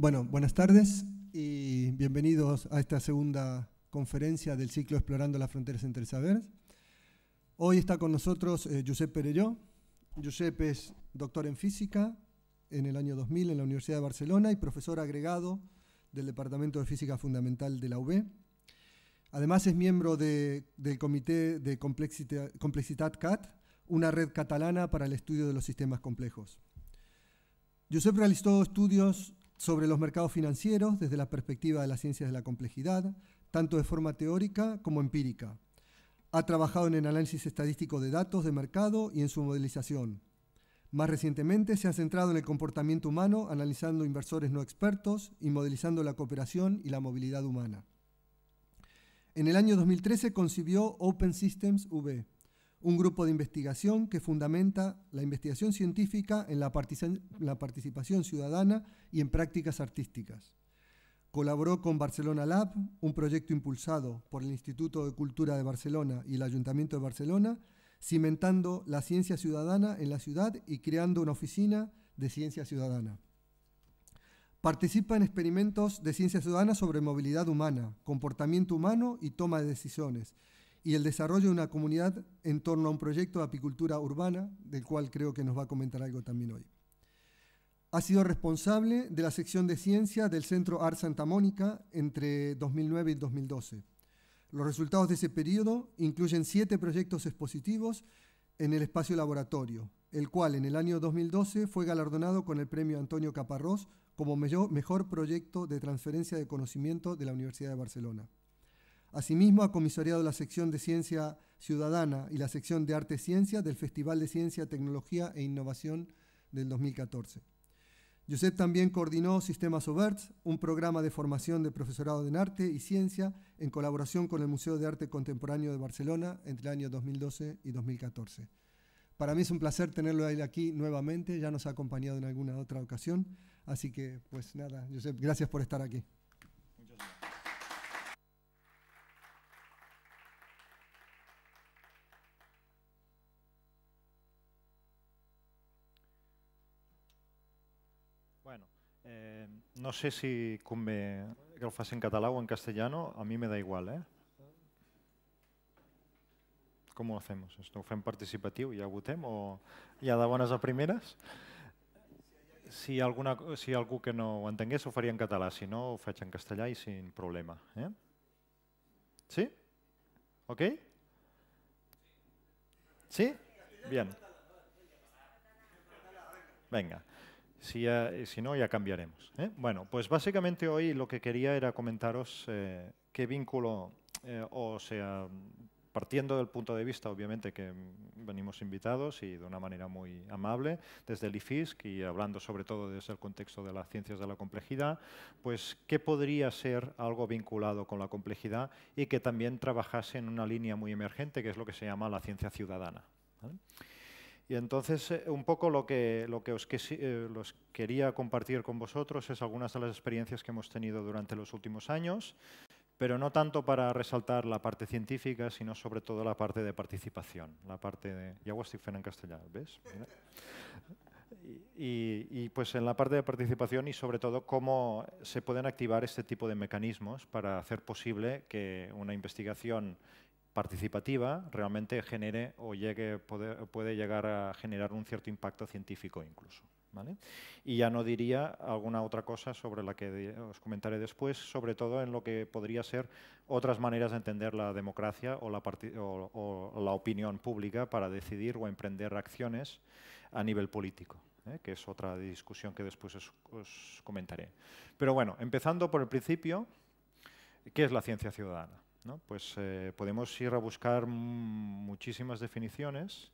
Bueno, buenas tardes y bienvenidos a esta segunda conferencia del ciclo Explorando las Fronteras entre saberes. Hoy está con nosotros Josep eh, Perelló. Josep es doctor en física en el año 2000 en la Universidad de Barcelona y profesor agregado del Departamento de Física Fundamental de la UB. Además es miembro del Comité de Complexidad, CAT, una red catalana para el estudio de los sistemas complejos. Josep realizó estudios sobre los mercados financieros desde la perspectiva de las ciencias de la complejidad, tanto de forma teórica como empírica. Ha trabajado en el análisis estadístico de datos de mercado y en su modelización. Más recientemente se ha centrado en el comportamiento humano, analizando inversores no expertos y modelizando la cooperación y la movilidad humana. En el año 2013 concibió Open Systems V, un grupo de investigación que fundamenta la investigación científica en la, participación ciudadana y en prácticas artísticas. Colaboró con Barcelona Lab, un proyecto impulsado por el Instituto de Cultura de Barcelona y el Ayuntamiento de Barcelona, cimentando la ciencia ciudadana en la ciudad y creando una oficina de ciencia ciudadana. Participa en experimentos de ciencia ciudadana sobre movilidad humana, comportamiento humano y toma de decisiones, y el desarrollo de una comunidad en torno a un proyecto de apicultura urbana, del cual creo que nos va a comentar algo también hoy. Ha sido responsable de la sección de ciencia del Centro Art Santa Mónica entre 2009 y 2012. Los resultados de ese periodo incluyen siete proyectos expositivos en el espacio laboratorio, el cual en el año 2012 fue galardonado con el premio Antonio Caparrós como mejor proyecto de transferencia de conocimiento de la Universidad de Barcelona. Asimismo, ha comisariado la sección de Ciencia Ciudadana y la sección de Arte Ciencia del Festival de Ciencia, Tecnología e Innovación del 2014. Josep también coordinó Sistemas Oberts, un programa de formación de profesorado en arte y ciencia en colaboración con el Museo de Arte Contemporáneo de Barcelona entre el año 2012 y 2014. Para mí es un placer tenerlo aquí nuevamente, ya nos ha acompañado en alguna otra ocasión, así que pues nada, Josep, gracias por estar aquí. No sé si convé que el faci en català o en castellano, a mí me da igual, ¿eh? Com ho fem? ¿Esto fem participatiu, ja votem o ja de bones a primeres? Si, hi ha alguna, si algú que no ho entengués, ho faria en català, si no ho faig en castellà i sin problema. Eh? Sí? Ok? Sí? Bien. Venga. Si, ya, eh, si no, ya cambiaremos. ¿eh? Bueno, pues básicamente hoy lo que quería era comentaros eh, qué vínculo, o sea, partiendo del punto de vista, obviamente, que venimos invitados y de una manera muy amable desde el IFISC y hablando sobre todo desde el contexto de las ciencias de la complejidad, pues qué podría ser algo vinculado con la complejidad y que también trabajase en una línea muy emergente, que es lo que se llama la ciencia ciudadana. Y entonces, eh, un poco lo que, lo que os eh, los quería compartir con vosotros es algunas de las experiencias que hemos tenido durante los últimos años, pero no tanto para resaltar la parte científica, sino sobre todo la parte de participación, la parte de... Y hago en castellano, ¿ves? Y, y, pues en la parte de participación y sobre todo cómo se pueden activar este tipo de mecanismos para hacer posible que una investigación participativa realmente genere o llegue, puede, llegar a generar un cierto impacto científico incluso. Y ya no diría alguna otra cosa sobre la que os comentaré después, sobre todo en lo que podría ser otras maneras de entender la democracia o la, opinión pública para decidir o emprender acciones a nivel político. ¿eh? que es otra discusión que después os, os comentaré. Pero bueno, empezando por el principio, ¿qué es la ciencia ciudadana? ¿no? Pues eh, podemos ir a buscar muchísimas definiciones,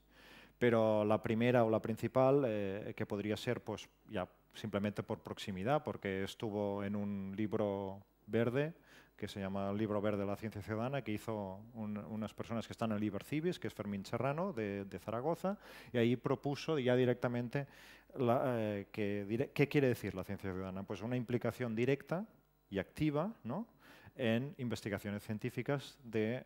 pero la primera o la principal, eh, que podría ser pues ya simplemente por proximidad, porque estuvo en un libro verde que se llama el Libro Verde de la Ciencia Ciudadana, que hizo unas personas que están en el que es Fermín Serrano, de, Zaragoza, y ahí propuso ya directamente eh, que, qué quiere decir la ciencia ciudadana. Pues una implicación directa y activa ¿no? en investigaciones científicas de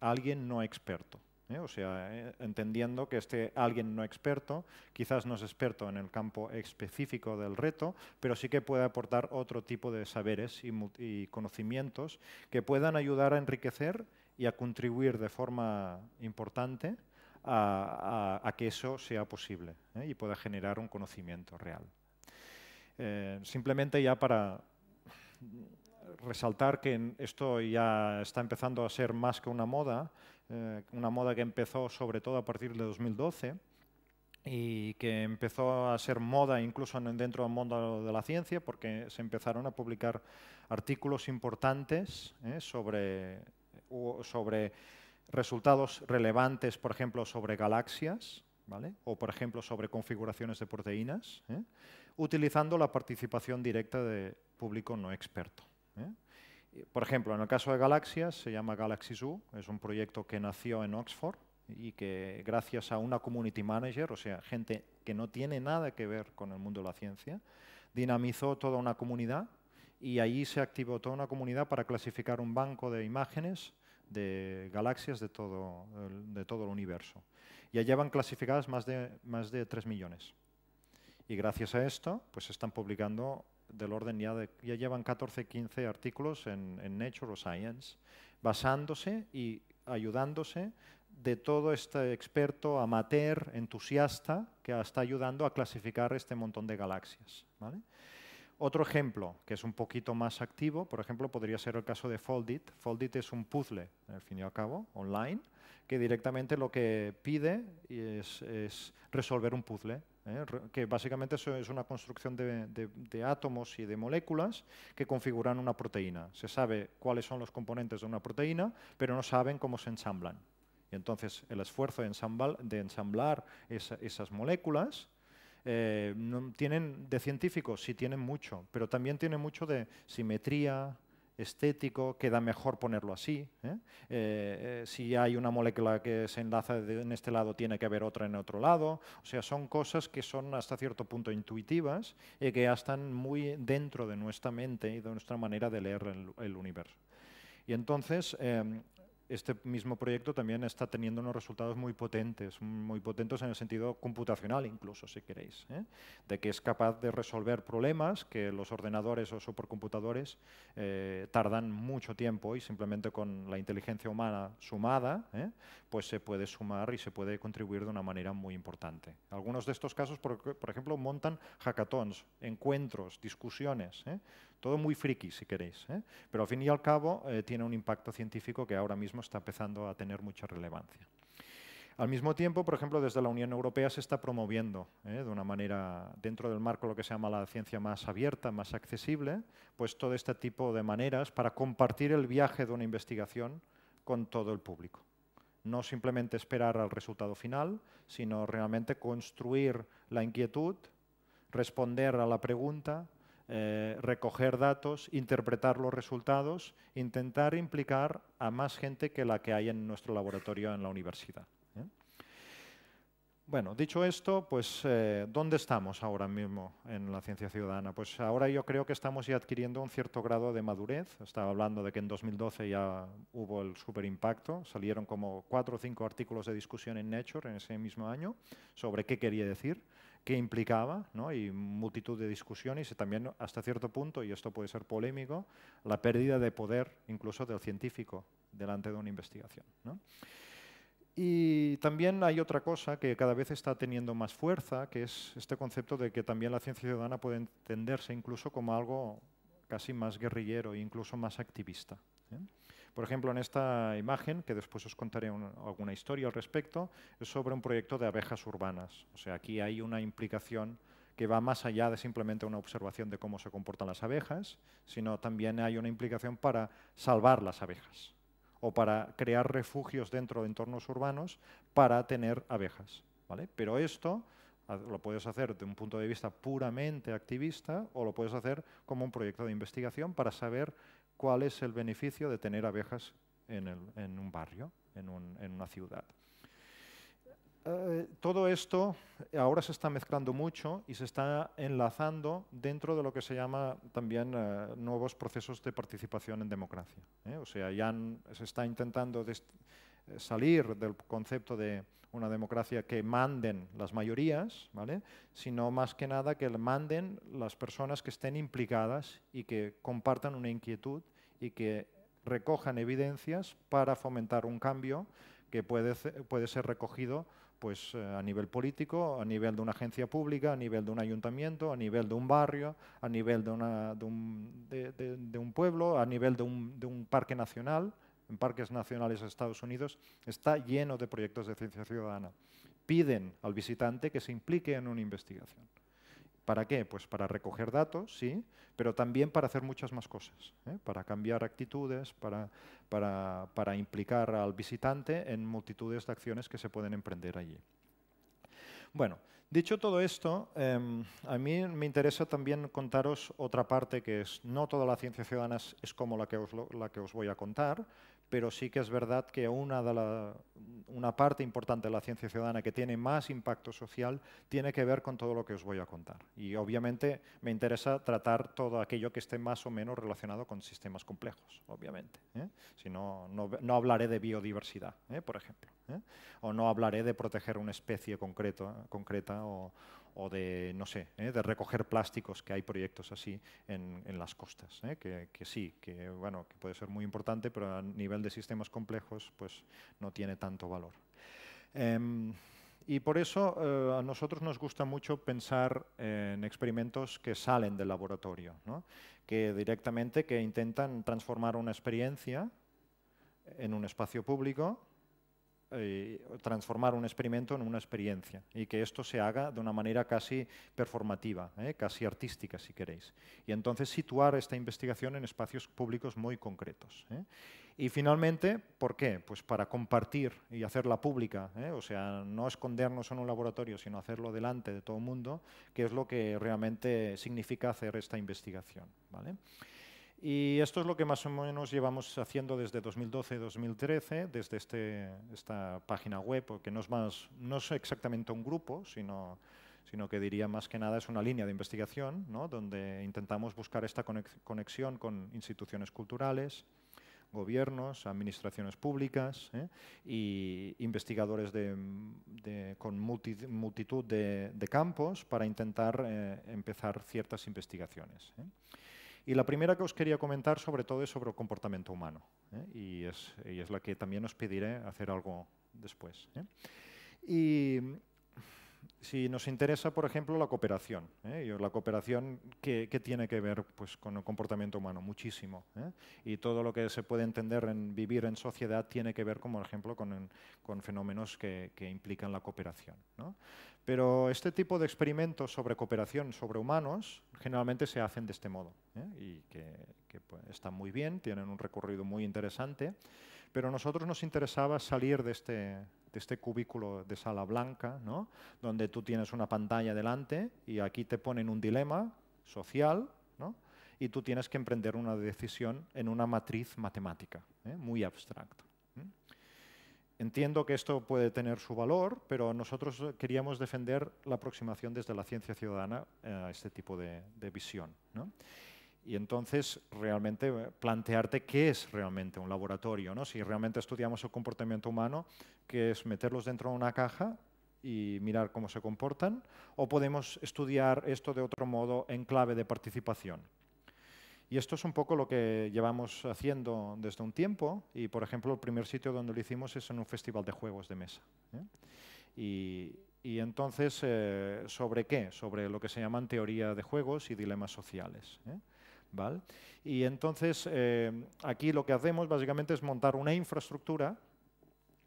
alguien no experto. ¿eh? O sea, eh, entendiendo que este alguien no experto quizás no es experto en el campo específico del reto, pero sí que puede aportar otro tipo de saberes y, conocimientos que puedan ayudar a enriquecer y a contribuir de forma importante a, que eso sea posible ¿eh? y pueda generar un conocimiento real. simplemente ya para resaltar que esto ya está empezando a ser más que una moda, eh, una moda que empezó sobre todo a partir de 2012 y que empezó a ser moda incluso dentro del mundo de la ciencia porque se empezaron a publicar artículos importantes eh, sobre, sobre resultados relevantes, por ejemplo, sobre galaxias, ¿Vale? o por ejemplo sobre configuraciones de proteínas, ¿eh? utilizando la participación directa de público no experto. ¿eh? Por ejemplo, en el caso de galaxias se llama Galaxy Zoo, es un proyecto que nació en Oxford y que gracias a una community manager, o sea, gente que no tiene nada que ver con el mundo de la ciencia, dinamizó toda una comunidad y allí se activó toda una comunidad para clasificar un banco de imágenes de galaxias de todo el, de todo el universo. Y allá van clasificadas más de, más de 3 millones. Y gracias a esto, pues se están publicando del orden ya ya llevan 14, 15 artículos en, en Nature o Science, basándose y ayudándose de todo este experto amateur, entusiasta, que está ayudando a clasificar este montón de galaxias. Otro ejemplo, que es un poquito más activo, por ejemplo, podría ser el caso de Foldit. Foldit es un puzzle, al fin y al cabo, online, que directamente lo que pide es, es resolver un puzzle ¿eh? que básicamente es una construcción de, átomos y de moléculas que configuran una proteína. Se sabe cuáles son los componentes de una proteína, pero no saben cómo se ensamblan. Y entonces el esfuerzo de, ensamblar, esas moléculas eh, tienen de científicos, sí tienen mucho, pero también tienen mucho de simetría, estético, queda mejor ponerlo así. ¿eh? Eh, eh, si hay una molécula que se enlaza en este lado, tiene que haber otra en otro lado. O sea, son cosas que son hasta cierto punto intuitivas y que ya están muy dentro de nuestra mente y de nuestra manera de leer el, universo. Y entonces, em, este mismo proyecto también está teniendo unos resultados muy potentes, muy potentes en el sentido computacional incluso, si queréis, ¿eh? de que es capaz de resolver problemas que los ordenadores o supercomputadores eh, tardan mucho tiempo y simplemente con la inteligencia humana sumada, ¿eh? pues se puede sumar y se puede contribuir de una manera muy importante. Algunos de estos casos, por, por ejemplo, montan hackathons, encuentros, discusiones, todo muy friki, si queréis. ¿eh? Pero al fin y al cabo eh, tiene un impacto científico que ahora mismo está empezando a tener mucha relevancia. Al mismo tiempo, por ejemplo, desde la Unión Europea se está promoviendo ¿eh? de una manera, dentro del marco de lo que se llama la ciencia más abierta, más accesible, pues todo este tipo de maneras para compartir el viaje de una investigación con todo el público. No simplemente esperar al resultado final, sino realmente construir la inquietud, responder a la pregunta, eh, recoger datos, interpretar los resultados, intentar implicar a más gente que la que hay en nuestro laboratorio en la universidad. ¿eh? Bueno, dicho esto, pues eh, ¿dónde estamos ahora mismo en la ciencia ciudadana? Pues ahora yo creo que estamos ya adquiriendo un cierto grado de madurez. Estaba hablando de que en 2012 ya hubo el superimpacto, salieron como cuatro o cinco artículos de discusión en Nature en ese mismo año sobre qué quería decir qué implicaba, ¿no? y multitud de discusiones, y también hasta cierto punto, y esto puede ser polémico, la pérdida de poder incluso del científico delante de una investigación. Y también hay otra cosa que cada vez está teniendo más fuerza, que es este concepto de que también la ciencia ciudadana puede entenderse incluso como algo casi más guerrillero e incluso más activista. ¿eh? Por ejemplo, en esta imagen, que después os contaré alguna historia al respecto, es sobre un proyecto de abejas urbanas. O sea, aquí hay una implicación que va más allá de simplemente una observación de cómo se comportan las abejas, sino también hay una implicación para salvar las abejas o para crear refugios dentro de entornos urbanos para tener abejas. ¿vale? Pero esto ah, lo puedes hacer de un punto de vista puramente activista o lo puedes hacer como un proyecto de investigación para saber cuál es el beneficio de tener abejas en, un barrio, en, una ciudad. Eh, todo esto ahora se está mezclando mucho y se está enlazando dentro de lo que se llama también eh, nuevos procesos de participación en democracia. ¿eh? O sea, ya se está intentando salir del concepto de una democracia que manden las mayorías, sino más que nada que manden las personas que estén implicadas y que compartan una inquietud y que recojan evidencias para fomentar un cambio que puede, ser recogido pues, eh, a nivel político, a nivel de una agencia pública, a nivel de un ayuntamiento, a nivel de un barrio, a nivel de, un, pueblo, a nivel de un parque nacional, en parques nacionales de Estados Unidos, está lleno de proyectos de ciencia ciudadana. Piden al visitante que se implique en una investigación. ¿Para qué? Pues para recoger datos, sí, pero también para hacer muchas más cosas, ¿eh? para cambiar actitudes, para, implicar al visitante en multitudes de acciones que se pueden emprender allí. Bueno, dicho todo esto, em, a mí me interesa también contaros otra parte que es, no toda la ciencia ciudadana es como la que la que os voy a contar, pero sí que es verdad que una, parte importante de la ciencia ciudadana que tiene más impacto social tiene que ver con todo lo que os voy a contar. Y obviamente me interesa tratar todo aquello que esté más o menos relacionado con sistemas complejos, obviamente. ¿eh? Si no, hablaré de biodiversidad, ¿eh? por ejemplo, ¿eh? o no hablaré de proteger una especie concreta o, o de, no sé, ¿eh? de recoger plásticos, que hay proyectos así en, las costas, ¿eh? que, sí, que, bueno, que puede ser muy importante, pero a nivel de sistemas complejos pues, no tiene tanto valor. Em, y por eso eh, a nosotros nos gusta mucho pensar en experimentos que salen del laboratorio, ¿no? que directamente que intentan transformar una experiencia en un espacio público eh, transformar un experimento en una experiencia y que esto se haga de una manera casi performativa, ¿eh? casi artística, si queréis. Y entonces situar esta investigación en espacios públicos muy concretos. ¿eh? Y finalmente, ¿por qué? Pues para compartir y hacerla pública, o sea, no escondernos en un laboratorio, sino hacerlo delante de todo el mundo, que es lo que realmente significa hacer esta investigación. ¿vale? Y esto es lo que más o menos llevamos haciendo desde 2012-2013, desde este, esta página web, porque no es, exactamente un grupo, sino, que diría más que nada es una línea de investigación, donde intentamos buscar esta conexión con instituciones culturales, gobiernos, administraciones públicas ¿eh? y investigadores con multitud de, campos para intentar eh, empezar ciertas investigaciones. ¿eh? Y la primera que os quería comentar sobre todo es sobre el comportamiento humano, ¿eh? y, es, la que también os pediré hacer algo después. ¿eh? Y si nos interesa, por ejemplo, la cooperación. ¿eh? la cooperación que, tiene que ver pues, con el comportamiento humano, muchísimo. ¿eh? Y todo lo que se puede entender en vivir en sociedad tiene que ver, como ejemplo, con, fenómenos que, que, implican la cooperación. ¿no? Pero este tipo de experimentos sobre cooperación sobre humanos generalmente se hacen de este modo ¿eh? y que, pues, están muy bien, tienen un recorrido muy interesante, pero a nosotros nos interesaba salir de este, este cubículo de sala blanca, donde tú tienes una pantalla delante y aquí te ponen un dilema social y tú tienes que emprender una decisión en una matriz matemática, ¿eh? muy abstracta. Entiendo que esto puede tener su valor, pero nosotros queríamos defender la aproximación desde la ciencia ciudadana eh, a este tipo de, visión. ¿no? Y entonces realmente eh, plantearte qué es realmente un laboratorio. ¿no? Si realmente estudiamos el comportamiento humano, que es meterlos dentro de una caja y mirar cómo se comportan, o podemos estudiar esto de otro modo en clave de participación. Y esto es un poco lo que llevamos haciendo desde un tiempo y, por ejemplo, el primer sitio donde lo hicimos es en un festival de juegos de mesa. ¿eh? Y, entonces, eh, ¿sobre qué? Sobre lo que se llaman teoría de juegos y dilemas sociales. ¿eh? ¿Vale? Y entonces, aquí lo que hacemos básicamente es montar una infraestructura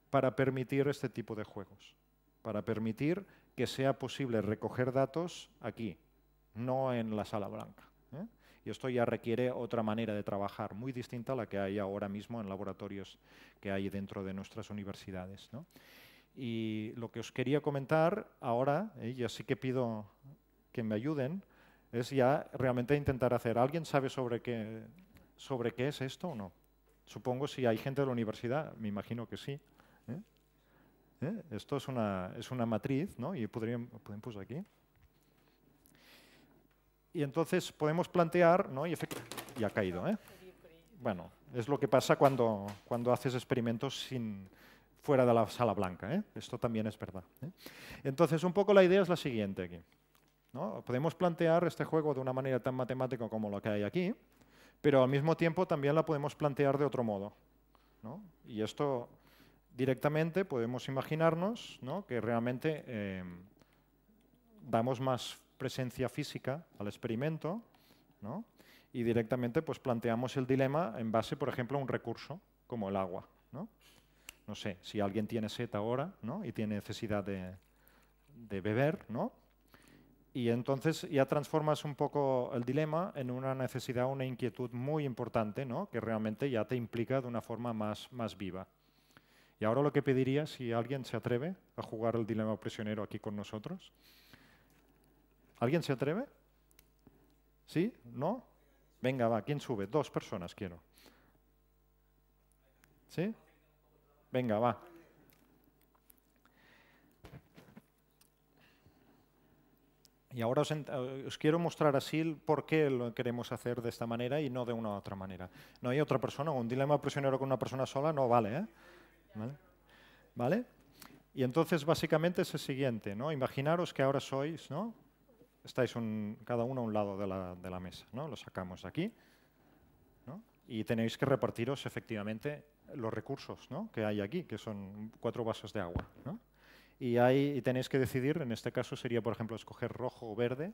para permitir este tipo de juegos, para permitir que sea posible recoger datos aquí, no en la sala blanca y esto ya requiere otra manera de trabajar, muy distinta a la que hay ahora mismo en laboratorios que hay dentro de nuestras universidades. Y lo que os quería comentar ahora, ¿eh? y así que pido que me ayuden, es ya realmente intentar hacer. ¿Alguien sabe sobre qué, sobre qué es esto o no? Supongo si hay gente de la universidad, me imagino que sí. ¿eh? ¿Eh? Esto es una, es una matriz, ¿no? Y podrían, pues, aquí. Y entonces podemos plantear, ¿no? Y, ha caído, ¿eh? Bueno, es lo que pasa cuando, cuando haces experimentos fuera de la sala blanca. ¿eh? Esto también es verdad. ¿eh? Entonces, un poco la idea es la siguiente aquí. ¿no? Podemos plantear este juego de una manera tan matemática como lo que hay aquí, pero al mismo tiempo también la podemos plantear de otro modo. Y esto directamente podemos imaginarnos ¿no? que realmente eh, damos más presencia física al experimento, y directamente pues, planteamos el dilema en base, por ejemplo, a un recurso como el agua. No, sé, si alguien tiene sed ahora ¿no? y tiene necesidad de, beber, ¿no? y entonces ya transformas un poco el dilema en una necesidad, una inquietud muy importante, ¿no? que realmente ya te implica de una forma más, más viva. Y ahora lo que pediría, si alguien se atreve a jugar el dilema prisionero aquí con nosotros, ¿Alguien se atreve? ¿Sí? ¿No? Venga, va, ¿quién sube? Dos personas quiero. ¿Sí? Venga, va. Y ahora os, eh, quiero mostrar así por qué lo queremos hacer de esta manera y no de una u otra manera. No hay otra persona, un dilema prisionero con una persona sola no vale, ¿eh? ¿Vale? ¿Vale? Y entonces básicamente es el siguiente, ¿no? Imaginaros que ahora sois, ¿no? estáis cada uno a un lado de la, mesa, ¿no? Lo sacamos aquí, Y tenéis que repartiros efectivamente los recursos que hay aquí, que son cuatro vasos de agua, Y, tenéis que decidir, en este caso sería, por ejemplo, escoger rojo o verde,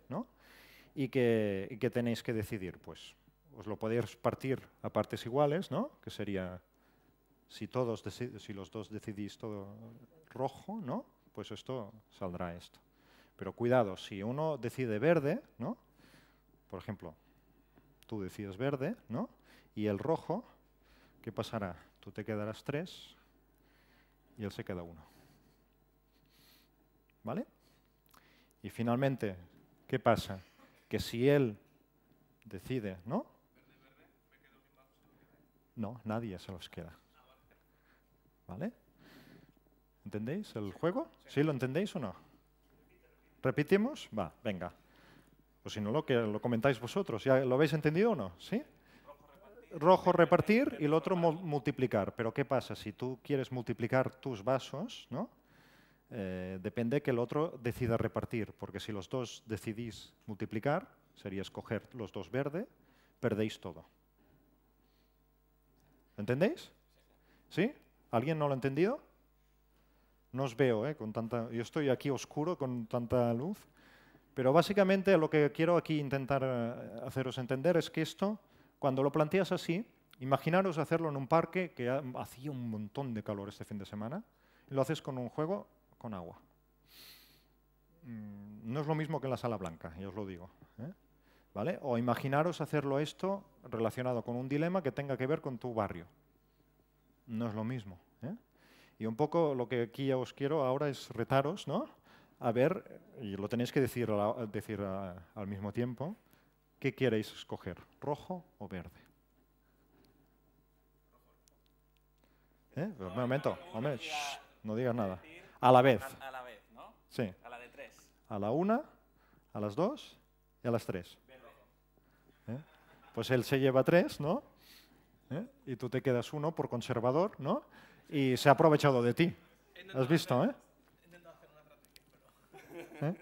Y que, tenéis que decidir, pues, os lo podéis partir a partes iguales, ¿no? Que sería, si, todos si los dos decidís todo rojo, ¿no? Pues esto saldrá esto. Pero cuidado, si uno decide verde, ¿no? Por ejemplo, tú decides verde, ¿no? Y el rojo, ¿qué pasará? Tú te quedarás tres y él se queda uno. ¿Vale? Y finalmente, ¿qué pasa? Que si él decide, ¿no? No, nadie se los queda. ¿Vale? ¿Entendéis el juego? ¿Sí lo entendéis o no? ¿Repetimos? Va, venga. O pues si no, lo, que lo comentáis vosotros. ¿Ya lo habéis entendido o no? ¿Sí? Rojo repartir y el otro multiplicar. Pero ¿qué pasa? Si tú quieres multiplicar tus vasos, ¿no? Eh, depende que el otro decida repartir, porque si los dos decidís multiplicar, sería escoger los dos verde, perdéis todo. ¿Entendéis? ¿Sí? ¿Alguien no lo ha entendido? No os veo, ¿eh? Con tanta... Yo estoy aquí oscuro con tanta luz. Pero básicamente lo que quiero aquí intentar eh, haceros entender es que esto, cuando lo planteas así, imaginaros hacerlo en un parque que hacía un montón de calor este fin de semana, y lo haces con un juego con agua. Mm, no es lo mismo que en la sala blanca, ya os lo digo. ¿eh? ¿Vale? O imaginaros hacerlo esto relacionado con un dilema que tenga que ver con tu barrio. No es lo mismo. Y un poco lo que aquí ya os quiero ahora es retaros, ¿no? A ver, y lo tenéis que decir, decir al mismo tiempo, ¿qué queréis escoger? ¿Rojo o verde? ¿Eh? un momento, hombre, no digas nada. A la vez. A la vez, ¿no? Sí. A la de tres. A la una, a las dos y a las tres. ¿Eh? Pues él se lleva tres, ¿no? ¿Eh? Y tú te quedas uno por conservador, ¿no? y se ha aprovechado de ti. ¿Has visto, ¿eh? eh?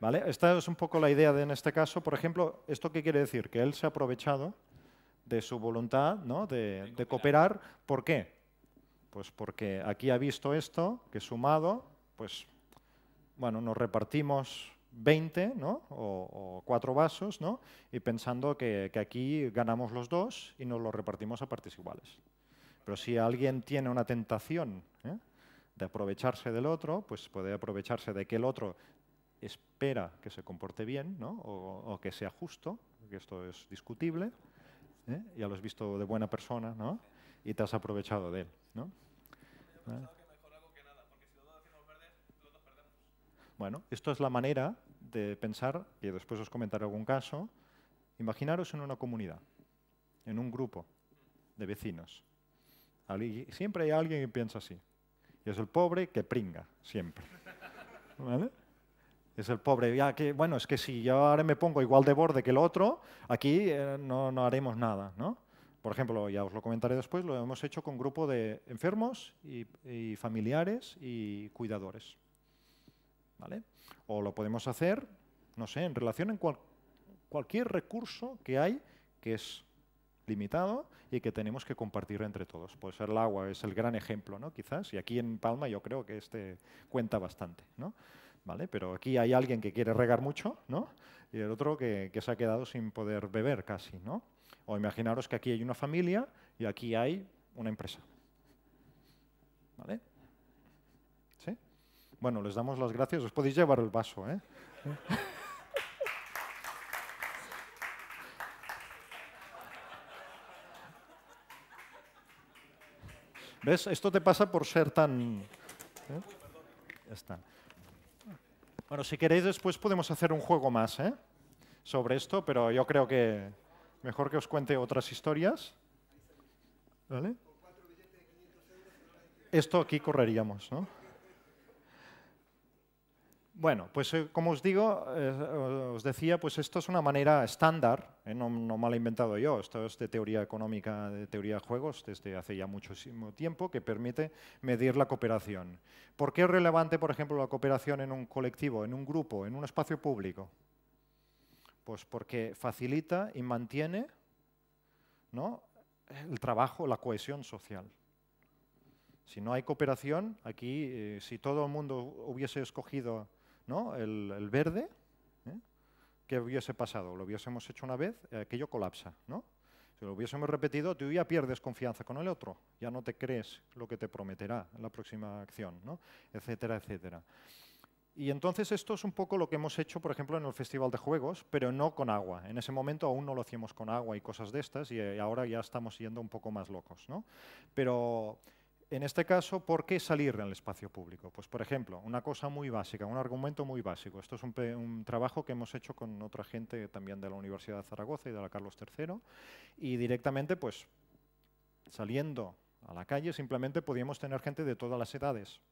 ¿Vale? Esta es un poco la idea de en este caso. Por ejemplo, ¿esto qué quiere decir? Que él se ha aprovechado de su voluntad ¿no? de, cooperar. ¿Por qué? Pues porque aquí ha visto esto, que sumado, pues, bueno, nos repartimos 20 ¿no? o, cuatro vasos, ¿no? y pensando que, que, aquí ganamos los dos y nos los repartimos a partes iguales. Pero si alguien tiene una tentación ¿eh? de aprovecharse del otro, pues puede aprovecharse de que el otro espera que se comporte bien o, que sea justo, que esto es discutible, ¿eh? ya lo has visto de buena persona ¿no? y te has aprovechado de él. ¿no? ¿Eh? Bueno, esto es la manera de pensar, y después os comentaré algún caso, imaginaros en una comunidad, en un grupo de vecinos. Siempre hay alguien que piensa así. Y es el pobre que pringa, siempre. Es el pobre, ya ah, que, bueno, es que si yo ahora me pongo igual de borde que el otro, aquí eh, no, no, haremos nada, ¿no? Por ejemplo, ya os lo comentaré después, lo hemos hecho con grupo de enfermos y, familiares y cuidadores. ¿Vale? O lo podemos hacer, no sé, en relación en cualquier recurso que hay que es limitado y que tenemos que compartir entre todos. Puede ser el agua es el gran ejemplo, ¿no? quizás, y aquí en Palma yo creo que este cuenta bastante. ¿no? ¿Vale? Pero aquí hay alguien que quiere regar mucho ¿no? y el otro que, que se ha quedado sin poder beber casi. ¿no? O imaginaros que aquí hay una familia y aquí hay una empresa. ¿Vale? ¿Sí? Bueno, les damos las gracias. Os podéis llevar el vaso, ¿eh? ¿Ves? Esto te pasa por ser tan... ¿eh? Bueno, si queréis después podemos hacer un juego más ¿eh? sobre esto, pero yo creo que mejor que os cuente otras historias. ¿Vale? Esto aquí correríamos, ¿no? Bueno, pues eh, como os digo, eh, os decía, pues esto es una manera estándar, eh, no, me la he inventado yo, esto es de teoría económica, de teoría de juegos, desde hace ya muchísimo tiempo, que permite medir la cooperación. ¿Por qué es relevante, por ejemplo, la cooperación en un colectivo, en un grupo, en un espacio público? Pues porque facilita y mantiene el trabajo, la cohesión social. Si no hay cooperación, aquí, si todo el mundo hubiese escogido el, verde, ¿eh? ¿qué hubiese pasado? Lo hubiésemos hecho una vez, eh, aquello colapsa. ¿no? Si lo hubiésemos repetido, tú ya pierdes confianza con el otro, ya no te crees lo que te prometerá en la próxima acción, etcétera, etcétera. Y entonces esto es un poco lo que hemos hecho, por ejemplo, en el Festival de Juegos, pero no con agua. En ese momento aún no lo hacíamos con agua y cosas de estas, y eh, ahora ya estamos yendo un poco más locos. ¿no? Pero en este caso, ¿por qué salir en el espacio público? Pues, por ejemplo, una cosa muy básica, un argumento muy básico. Esto es un, trabajo que hemos hecho con otra gente también de la Universidad de Zaragoza y de la Carlos III, y directamente, pues, saliendo a la calle, simplemente podíamos tener gente de todas las edades.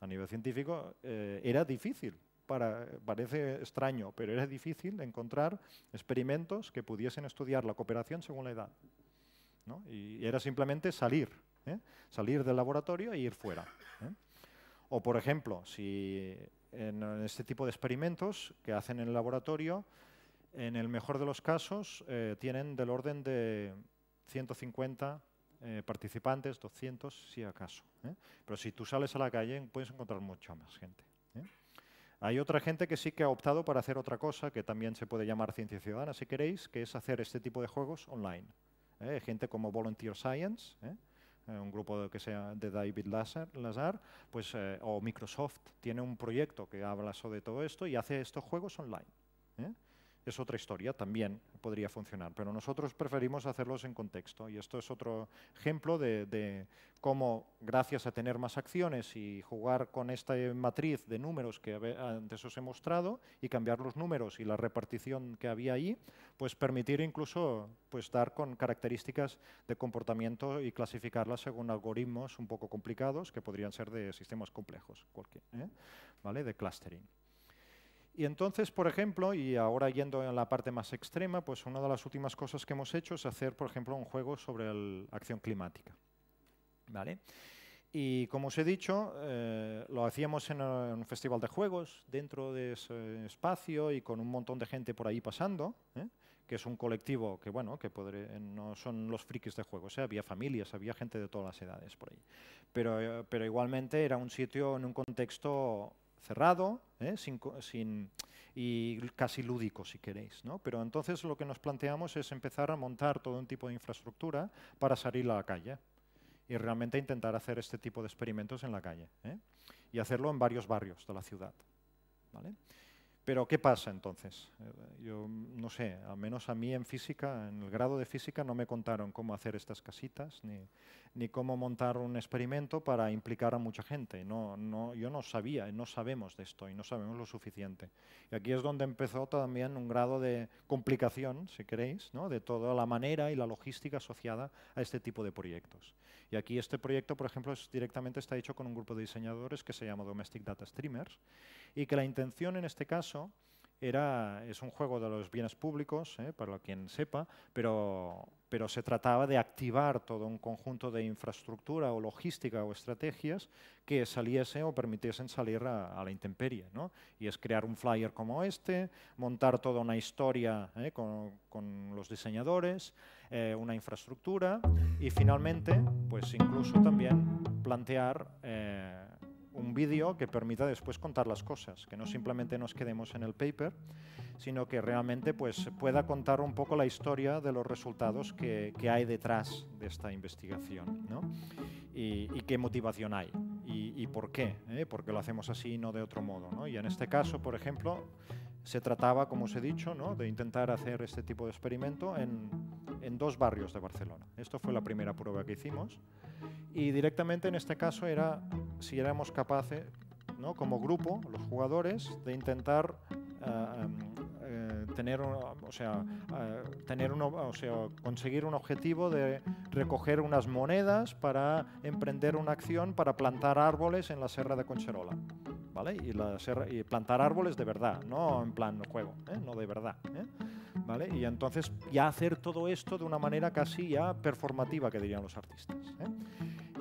A nivel científico eh, era difícil, parece extraño, pero era difícil encontrar experimentos que pudiesen estudiar la cooperación según la edad. Y era simplemente salir ¿eh? Salir del laboratorio e ir fuera. ¿eh? O, por ejemplo, si en este tipo de experimentos que hacen en el laboratorio, en el mejor de los casos, eh, tienen del orden de 150 participantes, 200 si acaso. Pero si tú sales a la calle puedes encontrar mucha más gente. Hay otra gente que sí que ha optado para hacer otra cosa, que también se puede llamar ciencia ciudadana, si queréis, que es hacer este tipo de juegos online. Gente como Volunteer Science, eh, un grupo que sea de David Lazar, Lazar pues, eh, o Microsoft tiene un proyecto que habla sobre todo esto y hace estos juegos online. ¿eh? es otra historia, también podría funcionar, pero nosotros preferimos hacerlos en contexto y esto es otro ejemplo de, cómo gracias a tener más acciones y jugar con esta matriz de números que antes os he mostrado y cambiar los números y la repartición que había ahí, pues permitir incluso pues dar con características de comportamiento y clasificarlas según algoritmos un poco complicados que podrían ser de sistemas complejos, ¿eh? ¿vale? de clustering. Y entonces, por ejemplo, y ahora yendo a la parte más extrema, pues una de las últimas cosas que hemos hecho es hacer, por ejemplo, un juego sobre el, acción climática. ¿Vale? Y como os he dicho, eh, lo hacíamos eh, en, un festival de juegos, dentro de ese espacio y con un montón de gente por ahí pasando, ¿eh? que es un colectivo que, bueno, que no son los frikis de juegos, había familias, había gente de todas las edades por ahí. Pero, pero igualmente era un sitio en un contexto cerrado, ¿eh? sin, y casi lúdico, si queréis. Pero entonces lo que nos planteamos es empezar a montar todo un tipo de infraestructura para salir a la calle y realmente intentar hacer este tipo de experimentos en la calle ¿eh? y hacerlo en varios barrios de la ciudad. ¿vale? Pero ¿qué pasa entonces? Eh, yo mm, no sé, al menos a mí en física, en el grado de física no me contaron cómo hacer estas casitas, ni, ni cómo montar un experimento para implicar a mucha gente. No, no, yo no sabía, no sabemos de esto y no sabemos lo suficiente. Y aquí es donde empezó también un grado de complicación, si queréis, ¿no? de toda la manera y la logística asociada a este tipo de proyectos. Y aquí este proyecto, por ejemplo, es, directamente está hecho con un grupo de diseñadores que se llama Domestic Data Streamers y que la intención en este caso era, es un juego de los bienes públicos, eh, para quien sepa, pero, pero se trataba de activar todo un conjunto de infraestructura o logística o estrategias que saliese o permitiesen salir a, la intemperie. ¿no? Y es crear un flyer como este, montar toda una historia eh, con, con, los diseñadores, eh, una infraestructura y finalmente, pues incluso también plantear un vídeo que permita después contar las cosas, que no simplemente nos quedemos en el paper, sino que realmente pues, pueda contar un poco la historia de los resultados que, hay detrás de esta investigación y, qué motivación hay y, por qué, ¿eh? porque lo hacemos así y no de otro modo. Y en este caso, por ejemplo, se trataba, como os he dicho, de intentar hacer este tipo de experimento en, en dos barrios de Barcelona. Esto fue la primera prueba que hicimos y directamente en este caso era si éramos capaces, ¿no? como grupo, los jugadores, de intentar eh, em, eh, tener, o sea, eh, tener uno, o sea, conseguir un objetivo de recoger unas monedas para emprender una acción para plantar árboles en la Serra de Concherola. ¿Vale? Y, la y plantar árboles de verdad, no en plan juego, no de verdad. ¿Vale? Y entonces ya hacer todo esto de una manera casi ya performativa, que dirían los artistas.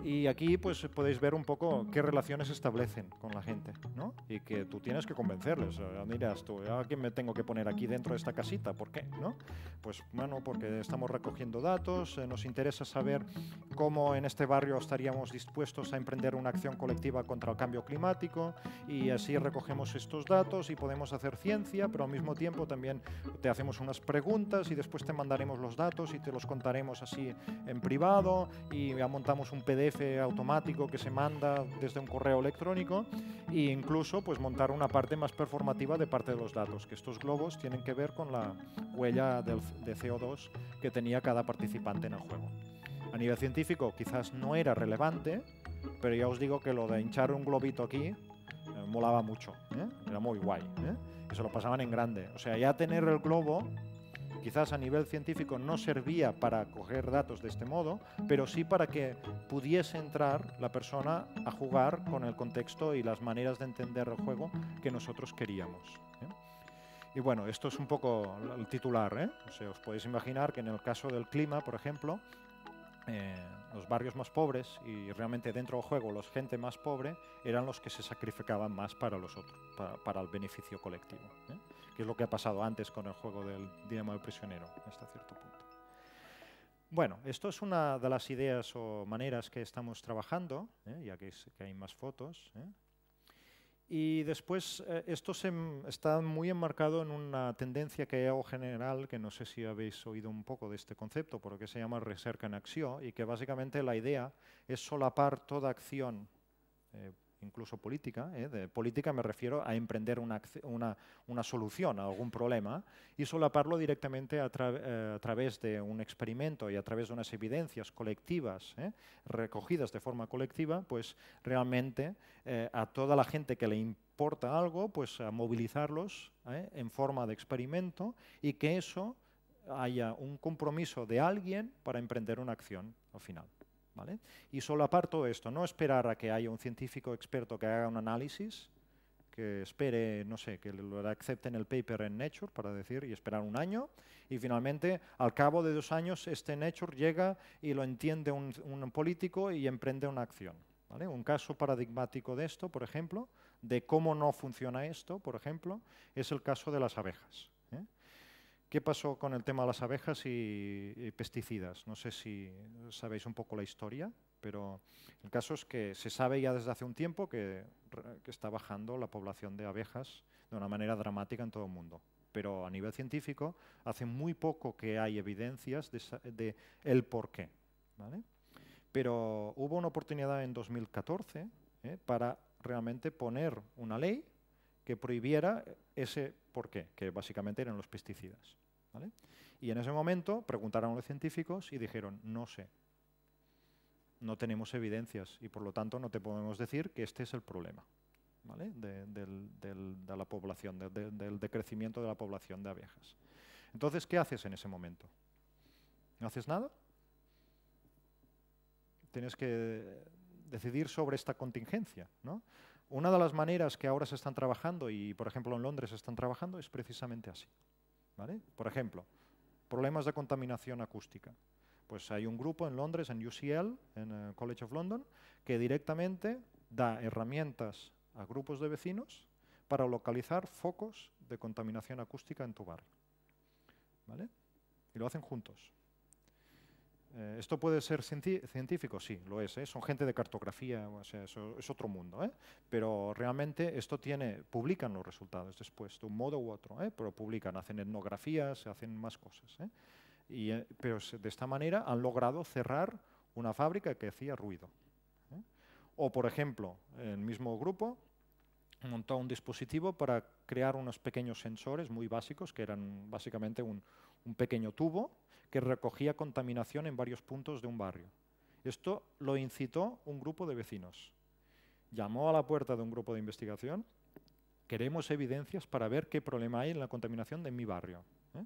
Y aquí pues podéis ver un poco qué relaciones establecen con la gente, ¿no? Y que tú tienes que convencerles. Miras tú, ¿a ah, quién me tengo que poner aquí dentro de esta casita? ¿Por qué? ¿No? Pues bueno, porque estamos recogiendo datos, eh, nos interesa saber cómo en este barrio estaríamos dispuestos a emprender una acción colectiva contra el cambio climático y así recogemos estos datos y podemos hacer ciencia, pero al mismo tiempo también te hacemos unas preguntas y después te mandaremos los datos y te los contaremos así en privado y montamos un PDF automático que se manda desde un correo electrónico e incluso pues, montar una parte más performativa de parte de los datos, que estos globos tienen que ver con la huella de CO2 que tenía cada participante en el juego. A nivel científico quizás no era relevante, pero ya os digo que lo de hinchar un globito aquí eh, molaba mucho, ¿eh? era muy guay. ¿eh? se lo pasaban en grande. O sea, ya tener el globo Quizás a nivel científico no servía para coger datos de este modo, pero sí para que pudiese entrar la persona a jugar con el contexto y las maneras de entender el juego que nosotros queríamos. ¿eh? Y bueno, esto es un poco el titular. ¿eh? O sea, os podéis imaginar que en el caso del clima, por ejemplo, eh, los barrios más pobres y realmente dentro del juego los gente más pobre eran los que se sacrificaban más para los otros, para, el beneficio colectivo que es lo que ha pasado antes con el juego del Dilema del Prisionero, hasta cierto punto. Bueno, esto es una de las ideas o maneras que estamos trabajando, ¿eh? ya que, hay más fotos. ¿eh? Y después, eh, esto se, está muy enmarcado en una tendencia que hago algo general, que no sé si habéis oído un poco de este concepto, porque se llama Reserca en acción, y que básicamente la idea es solapar toda acción incluso política, ¿eh? de política me refiero a emprender una, solución a algún problema y solaparlo directamente eh, a, través de un experimento y a través de unas evidencias colectivas ¿eh? recogidas de forma colectiva, pues realmente a toda la gente que le importa algo, pues a movilizarlos en forma de experimento y que eso haya un compromiso de alguien para emprender una acción al final. Y solo aparto esto, no esperar a que haya un científico experto que haga un análisis, que espere, no sé, que lo acepten el paper en Nature, para decir, y esperar un año, y finalmente, al cabo de dos años, este Nature llega y lo entiende un, político y emprende una acción. Un caso paradigmático de esto, por ejemplo, de cómo no funciona esto, por ejemplo, es el caso de las abejas. ¿eh? ¿Qué pasó con el tema de las abejas y, pesticidas? No sé si sabéis un poco la historia, pero el caso es que se sabe ya desde hace un tiempo que, está bajando la población de abejas de una manera dramática en todo el mundo. Pero a nivel científico, hace muy poco que hay evidencias de, el por qué. ¿vale? Pero hubo una oportunidad en 2014 ¿eh? para realmente poner una ley que prohibiera ese por qué, que básicamente eran los pesticidas. ¿vale? Y en ese momento preguntaron los científicos y dijeron, no sé, no tenemos evidencias y por lo tanto no te podemos decir que este es el problema ¿vale? de, la población, del decrecimiento de la población de abejas. Entonces, ¿qué haces en ese momento? ¿No haces nada? Tienes que decidir sobre esta contingencia. ¿no? Una de las maneras que ahora se están trabajando, y por ejemplo en Londres se están trabajando, es precisamente así. Por ejemplo, problemas de contaminación acústica. Pues hay un grupo en Londres, en UCL, en el eh, College of London, que directamente da herramientas a grupos de vecinos para localizar focos de contaminación acústica en tu barrio. Y lo hacen juntos. Eh, ¿Esto puede ser científico? Sí, lo es. ¿eh? Son gente de cartografía, o sea, es otro mundo. ¿eh? Pero realmente esto tiene, publican los resultados después, de un modo u otro, pero publican, hacen etnografías, hacen más cosas. Y, pero de esta manera han logrado cerrar una fábrica que hacía ruido. O, por ejemplo, el mismo grupo montó un dispositivo para crear unos pequeños sensores muy básicos, que eran básicamente un, pequeño tubo que recogía contaminación en varios puntos de un barrio. Esto lo incitó un grupo de vecinos. Llamó a la puerta de un grupo de investigación, queremos evidencias para ver qué problema hay en la contaminación de mi barrio. ¿eh?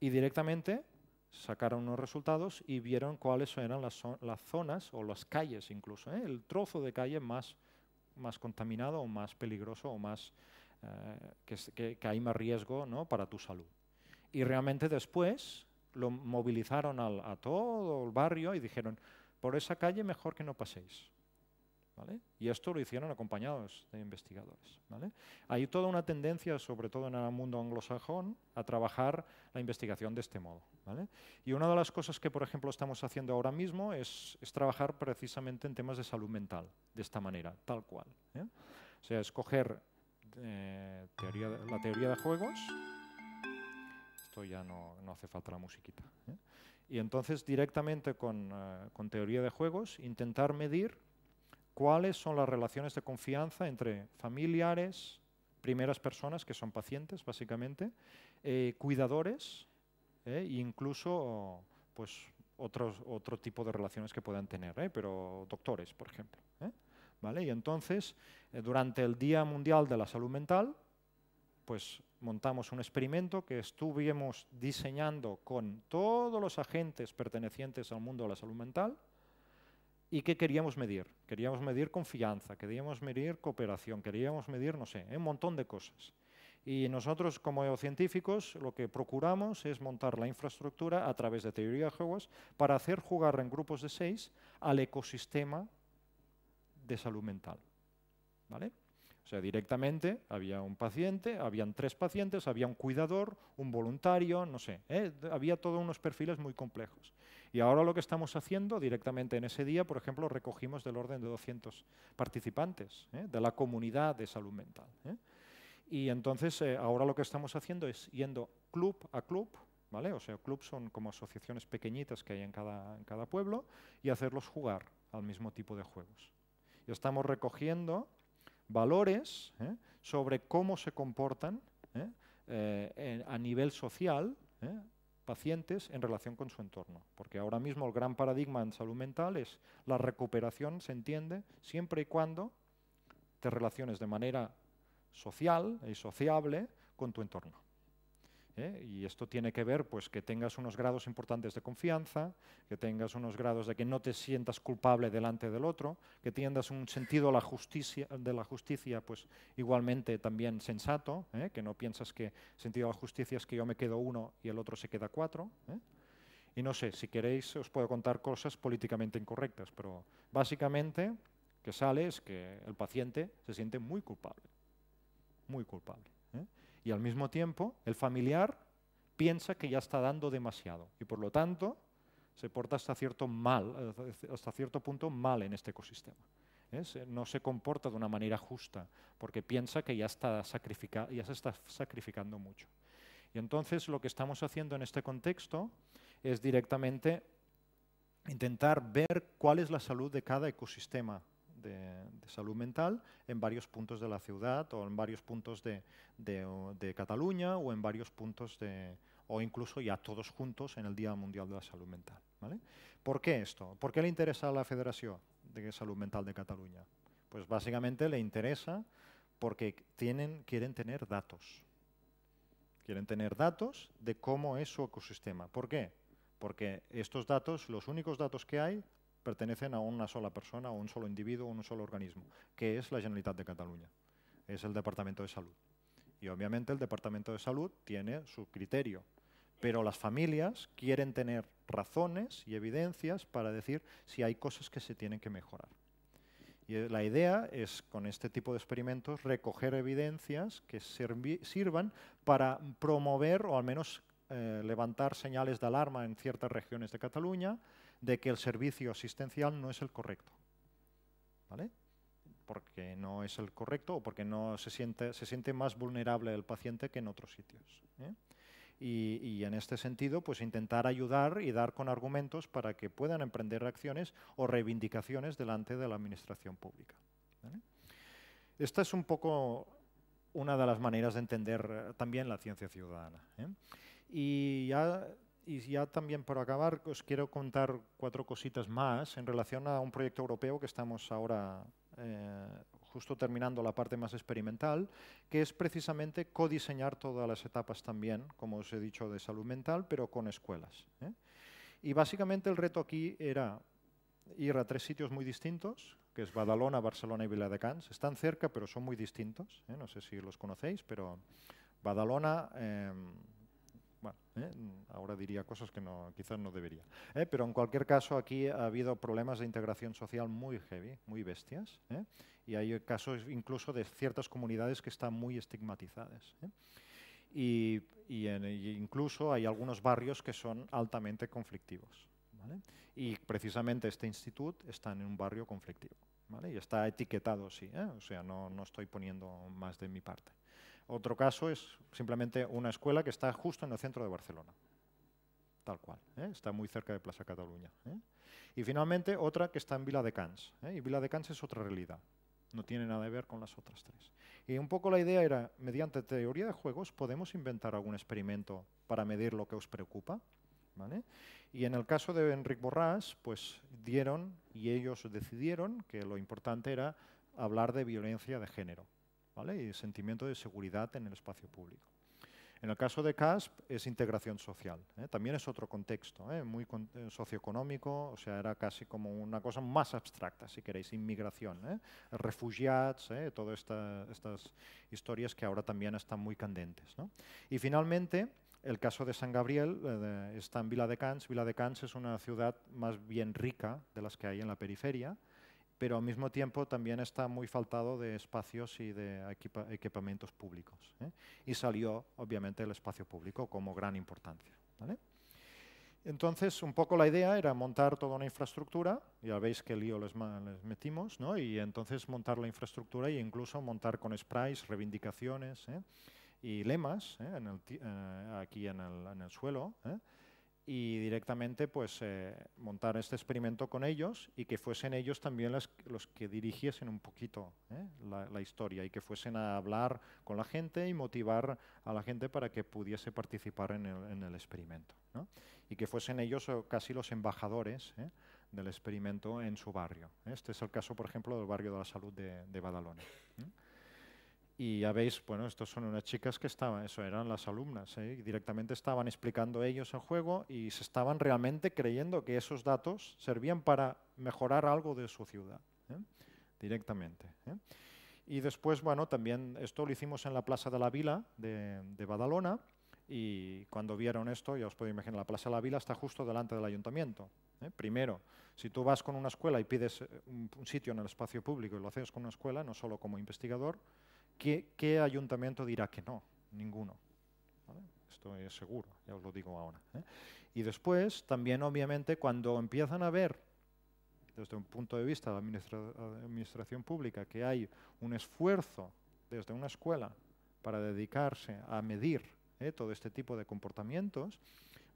Y directamente sacaron unos resultados y vieron cuáles eran las, zonas o las calles incluso, ¿eh? el trozo de calle más más contaminado o más peligroso o más eh, que, hay más riesgo ¿no? para tu salud. Y realmente después lo movilizaron a todo el barrio y dijeron, por esa calle mejor que no paséis. Y esto lo hicieron acompañados de investigadores. Hay toda una tendencia, sobre todo en el mundo anglosajón, a trabajar la investigación de este modo. Y una de las cosas que, por ejemplo, estamos haciendo ahora mismo es, trabajar precisamente en temas de salud mental, de esta manera, tal cual. ¿eh? O sea, escoger eh, la teoría de juegos. Esto ya no, hace falta la musiquita. ¿eh? Y entonces directamente con, con teoría de juegos intentar medir cuáles son las relaciones de confianza entre familiares, primeras personas que son pacientes, básicamente, eh, cuidadores eh, e incluso pues, otros, otro tipo de relaciones que puedan tener, eh, pero doctores, por ejemplo. ¿Vale? Y entonces, durante el Día Mundial de la Salud Mental, pues montamos un experimento que estuvimos diseñando con todos los agentes pertenecientes al mundo de la salud mental ¿Y qué queríamos medir? Queríamos medir confianza, queríamos medir cooperación, queríamos medir, no sé, un montón de cosas. Y nosotros como científicos lo que procuramos es montar la infraestructura a través de teoría de juegos para hacer jugar en grupos de seis al ecosistema de salud mental. ¿Vale? O sea, directamente había un paciente, habían tres pacientes, había un cuidador, un voluntario, no sé. ¿eh? Había todos unos perfiles muy complejos. Y ahora lo que estamos haciendo directamente en ese día, por ejemplo, recogimos del orden de 200 participantes ¿eh? de la comunidad de salud mental. ¿eh? Y entonces eh, ahora lo que estamos haciendo es yendo club a club, ¿vale? O sea, clubs son como asociaciones pequeñitas que hay en cada, en cada pueblo y hacerlos jugar al mismo tipo de juegos. Y estamos recogiendo valores sobre cómo se comportan a nivel social pacientes en relación con su entorno. Porque ahora mismo el gran paradigma en salud mental es la recuperación, se entiende, siempre y cuando te relaciones de manera social y sociable con tu entorno. ¿eh? Y esto tiene que ver pues, que tengas unos grados importantes de confianza, que tengas unos grados de que no te sientas culpable delante del otro, que tengas un sentido la de la justicia pues, igualmente también sensato, ¿eh? que no piensas que sentido de la justicia es que yo me quedo uno y el otro se queda cuatro. ¿eh? Y no sé, si queréis os puedo contar cosas políticamente incorrectas, pero básicamente que sale es que el paciente se siente muy culpable, muy culpable. Y al mismo tiempo, el familiar piensa que ya está dando demasiado y por lo tanto se porta hasta cierto, mal, hasta cierto punto mal en este ecosistema. ¿eh? No se comporta de una manera justa porque piensa que ya, ya se está sacrificando mucho. Y entonces lo que estamos haciendo en este contexto es directamente intentar ver cuál es la salud de cada ecosistema de, salud mental en varios puntos de la ciudad o en varios puntos de, de, Cataluña o en varios puntos de, o incluso ya todos juntos en el Día Mundial de la Salud Mental. ¿vale? ¿Por qué esto? ¿Por qué le interesa a la Federación de Salud Mental de Cataluña? Pues básicamente le interesa porque tienen, quieren tener datos. Quieren tener datos de cómo es su ecosistema. ¿Por qué? Porque estos datos, los únicos datos que hay, pertenecen a una sola persona, a un solo individuo, a un solo organismo, que es la Generalitat de Cataluña, es el Departamento de Salud. Y obviamente el Departamento de Salud tiene su criterio, pero las familias quieren tener razones y evidencias para decir si hay cosas que se tienen que mejorar. Y eh, la idea es, con este tipo de experimentos, recoger evidencias que sirvan para promover o al menos eh, levantar señales de alarma en ciertas regiones de Cataluña, de que el servicio asistencial no es el correcto. ¿Vale? Porque no es el correcto o porque no se siente, se siente más vulnerable el paciente que en otros sitios. ¿eh? Y, en este sentido, pues intentar ayudar y dar con argumentos para que puedan emprender acciones o reivindicaciones delante de la administración pública. Esta es un poco una de las maneras de entender eh, también la ciencia ciudadana. ¿eh? Y ya y ya también para acabar os quiero contar cuatro cositas más en relación a un proyecto europeo que estamos ahora eh, justo terminando la parte más experimental, que es precisamente codiseñar todas las etapas también, como os he dicho, de salud mental, pero con escuelas. ¿eh? Y básicamente el reto aquí era ir a tres sitios muy distintos, que es Badalona, Barcelona y Viladecans. Están cerca, pero son muy distintos. ¿eh? No sé si los conocéis, pero Badalona em, bueno, ¿eh? ahora diría cosas que no, quizás no debería. ¿Eh? Pero en cualquier caso, aquí ha habido problemas de integración social muy heavy, muy bestias. ¿eh? Y hay casos incluso de ciertas comunidades que están muy estigmatizadas. Y, incluso hay algunos barrios que son altamente conflictivos. Y precisamente este instituto está en un barrio conflictivo. Y está etiquetado, sí. O sea, no, no estoy poniendo más de mi parte. Otro caso es simplemente una escuela que está justo en el centro de Barcelona, tal cual, ¿eh? está muy cerca de Plaza Cataluña. ¿eh? Y finalmente otra que está en Vila de Cans, ¿eh? y Vila de Cans es otra realidad, no tiene nada que ver con las otras tres. Y un poco la idea era, mediante teoría de juegos, podemos inventar algún experimento para medir lo que os preocupa. Y en el caso de Enric Borràs, pues dieron y ellos decidieron que lo importante era hablar de violencia de género y sentimiento de seguridad en el espacio público. En el caso de CASP es integración social. ¿eh? También es otro contexto, ¿eh? muy eh, socioeconómico, o sea, era casi como una cosa más abstracta, si queréis, inmigración, ¿eh? refugiados, todas estas historias que ahora también están muy candentes. Y finalmente, el caso de San Gabriel está en Vila de Cans. Vila de Cans es una ciudad más bien rica de las que hay en la periferia, pero al mismo tiempo también está muy faltado de espacios y de equipamientos públicos. ¿eh? Y salió, obviamente, el espacio público como gran importancia. Entonces, un poco la idea era montar toda una infraestructura, ya veis qué lío les, metimos, ¿no? y entonces montar la infraestructura e incluso montar con sprays, reivindicaciones ¿eh? y lemas ¿eh? aquí en el, en el suelo, y directamente pues, eh, montar este experimento con ellos y que fuesen ellos también los que dirigiesen un poquito ¿eh? la, historia y que fuesen a hablar con la gente y motivar a la gente para que pudiese participar en el, experimento. Y que fuesen ellos eh, casi los embajadores del experimento en su barrio. Este es el caso, por ejemplo, del barrio de la salud de, de Badalona. Y ya veis, bueno, estos son unas chicas que estaban, eso eran las alumnas, ¿eh? y directamente estaban explicando ellos el juego y se estaban realmente creyendo que esos datos servían para mejorar algo de su ciudad, ¿eh? directamente. ¿eh? Y después, bueno, también esto lo hicimos en la Plaza de la Vila de, Badalona, y cuando vieron esto, ya os podéis imaginar, la Plaza de la Vila está justo delante del ayuntamiento. Primero, si tú vas con una escuela y pides un, sitio en el espacio público y lo haces con una escuela, no solo como investigador, ¿Qué, ayuntamiento dirá que no? Ninguno. Esto es seguro, ya os lo digo ahora. ¿eh? Y después, también obviamente, cuando empiezan a ver, desde un punto de vista de la administración pública, que hay un esfuerzo desde una escuela para dedicarse a medir ¿eh? todo este tipo de comportamientos,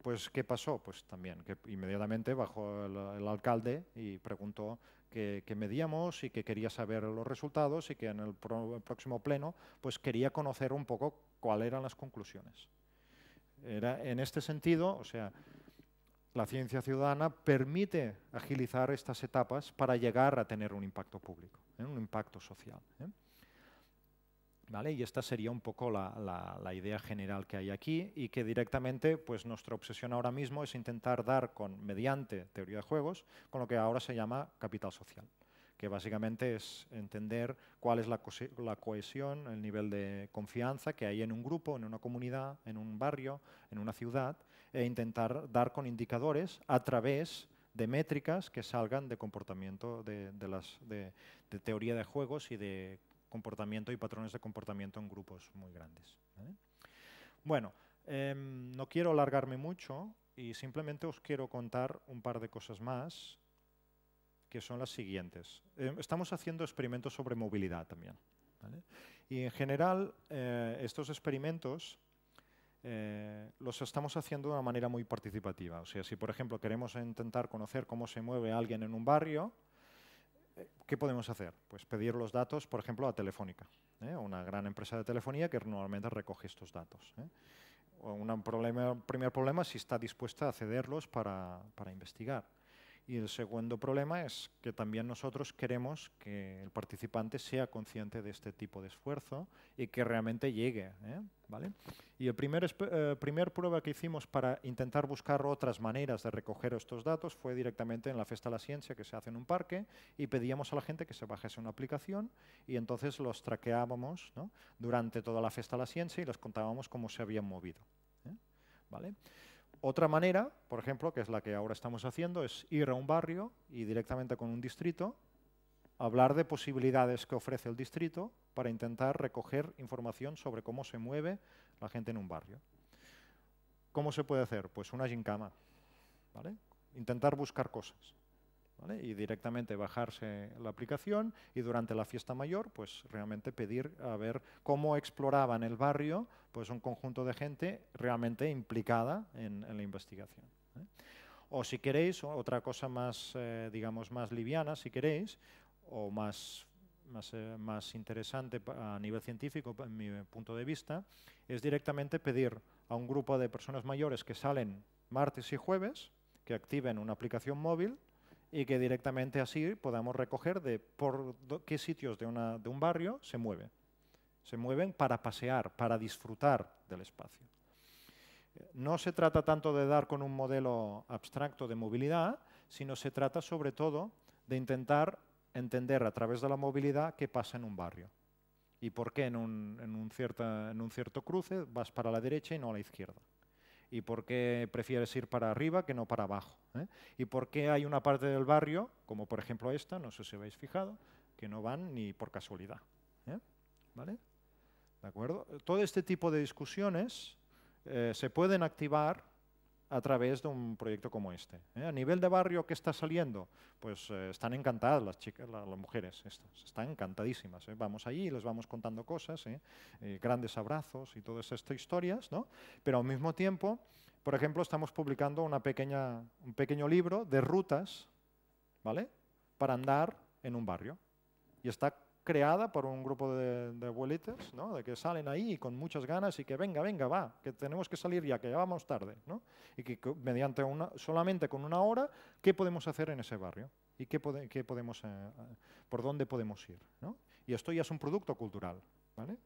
pues ¿qué pasó? Pues también que inmediatamente bajó el alcalde y preguntó que, medíamos y que quería saber los resultados y que en el, próximo pleno pues quería conocer un poco cuáles eran las conclusiones. Era, en este sentido, o sea, la ciencia ciudadana permite agilizar estas etapas para llegar a tener un impacto público, ¿eh? un impacto social. ¿eh? Y esta sería un poco la, idea general que hay aquí y que directamente pues, nuestra obsesión ahora mismo es intentar dar con, mediante teoría de juegos con lo que ahora se llama capital social, que básicamente es entender cuál es la, cohesión, el nivel de confianza que hay en un grupo, en una comunidad, en un barrio, en una ciudad, e intentar dar con indicadores a través de métricas que salgan de comportamiento de, las, de, de, teoría de juegos y de comportamiento y patrones de comportamiento en grupos muy grandes. Bueno, em, no quiero alargarme mucho y simplemente os quiero contar un par de cosas más que son las siguientes. Em, estamos haciendo experimentos sobre movilidad también. Y en general, eh, estos experimentos eh, los estamos haciendo de una manera muy participativa. O sea, si por ejemplo queremos intentar conocer cómo se mueve alguien en un barrio, eh, ¿Qué podemos hacer? Pues pedir los datos, por ejemplo, a Telefónica, ¿eh? una gran empresa de telefonía que normalmente recoge estos datos. ¿eh? Un primer problema es si está dispuesta a cederlos para, para investigar. Y el segundo problema es que también nosotros queremos que el participante sea consciente de este tipo de esfuerzo y que realmente llegue. ¿eh? ¿Vale? Y el primer, eh, primer prueba que hicimos para intentar buscar otras maneras de recoger estos datos fue directamente en la Festa de la Ciencia que se hace en un parque y pedíamos a la gente que se bajase una aplicación y entonces los traqueábamos durante toda la Festa de la Ciencia y les contábamos cómo se habían movido. ¿eh? ¿Vale? Otra manera, por ejemplo, que es la que ahora estamos haciendo, es ir a un barrio y directamente con un distrito hablar de posibilidades que ofrece el distrito para intentar recoger información sobre cómo se mueve la gente en un barrio. ¿Cómo se puede hacer? Pues una gincama, ¿vale? Intentar buscar cosas y directamente bajarse la aplicación y durante la fiesta mayor, pues realmente pedir a ver cómo exploraban el barrio pues un conjunto de gente realmente implicada en, la investigación. ¿eh? O si queréis, otra cosa más, eh, digamos, más liviana, si queréis, o más, eh, interesante a nivel científico, en mi punto de vista, es directamente pedir a un grupo de personas mayores que salen martes y jueves que activen una aplicación móvil y que directamente así podamos recoger de por qué sitios de, de un barrio se mueven. Se mueven para pasear, para disfrutar del espacio. No se trata tanto de dar con un modelo abstracto de movilidad, sino se trata sobre todo de intentar entender a través de la movilidad qué pasa en un barrio y por qué en un, en un cierto cruce vas para la derecha y no a la izquierda y por qué prefieres ir para arriba que no para abajo. Eh? Y por qué hay una parte del barrio, como por ejemplo esta, no sé si habéis fijado, que no van ni por casualidad. Eh? ¿Vale? ¿De acuerdo? Todo este tipo de discusiones eh, se pueden activar a través de un proyecto como este. ¿eh? A nivel de barrio, ¿qué está saliendo? Pues eh, están encantadas las chicas, las mujeres, están encantadísimas. ¿eh? Vamos allí, les vamos contando cosas, grandes abrazos y todas estas historias, ¿no? Pero al mismo tiempo, por ejemplo, estamos publicando una pequeña, un pequeño libro de rutas, ¿vale? Para andar en un barrio. Y está creada por un grupo de, de de que salen ahí con muchas ganas y que venga, venga, va, que tenemos que salir ya, que ya vamos tarde, ¿no? y que, mediante una, solamente con una hora, ¿qué podemos hacer en ese barrio? ¿Y qué, podemos, eh, eh, por dónde podemos ir? ¿no? Y esto ya es un producto cultural, ¿vale?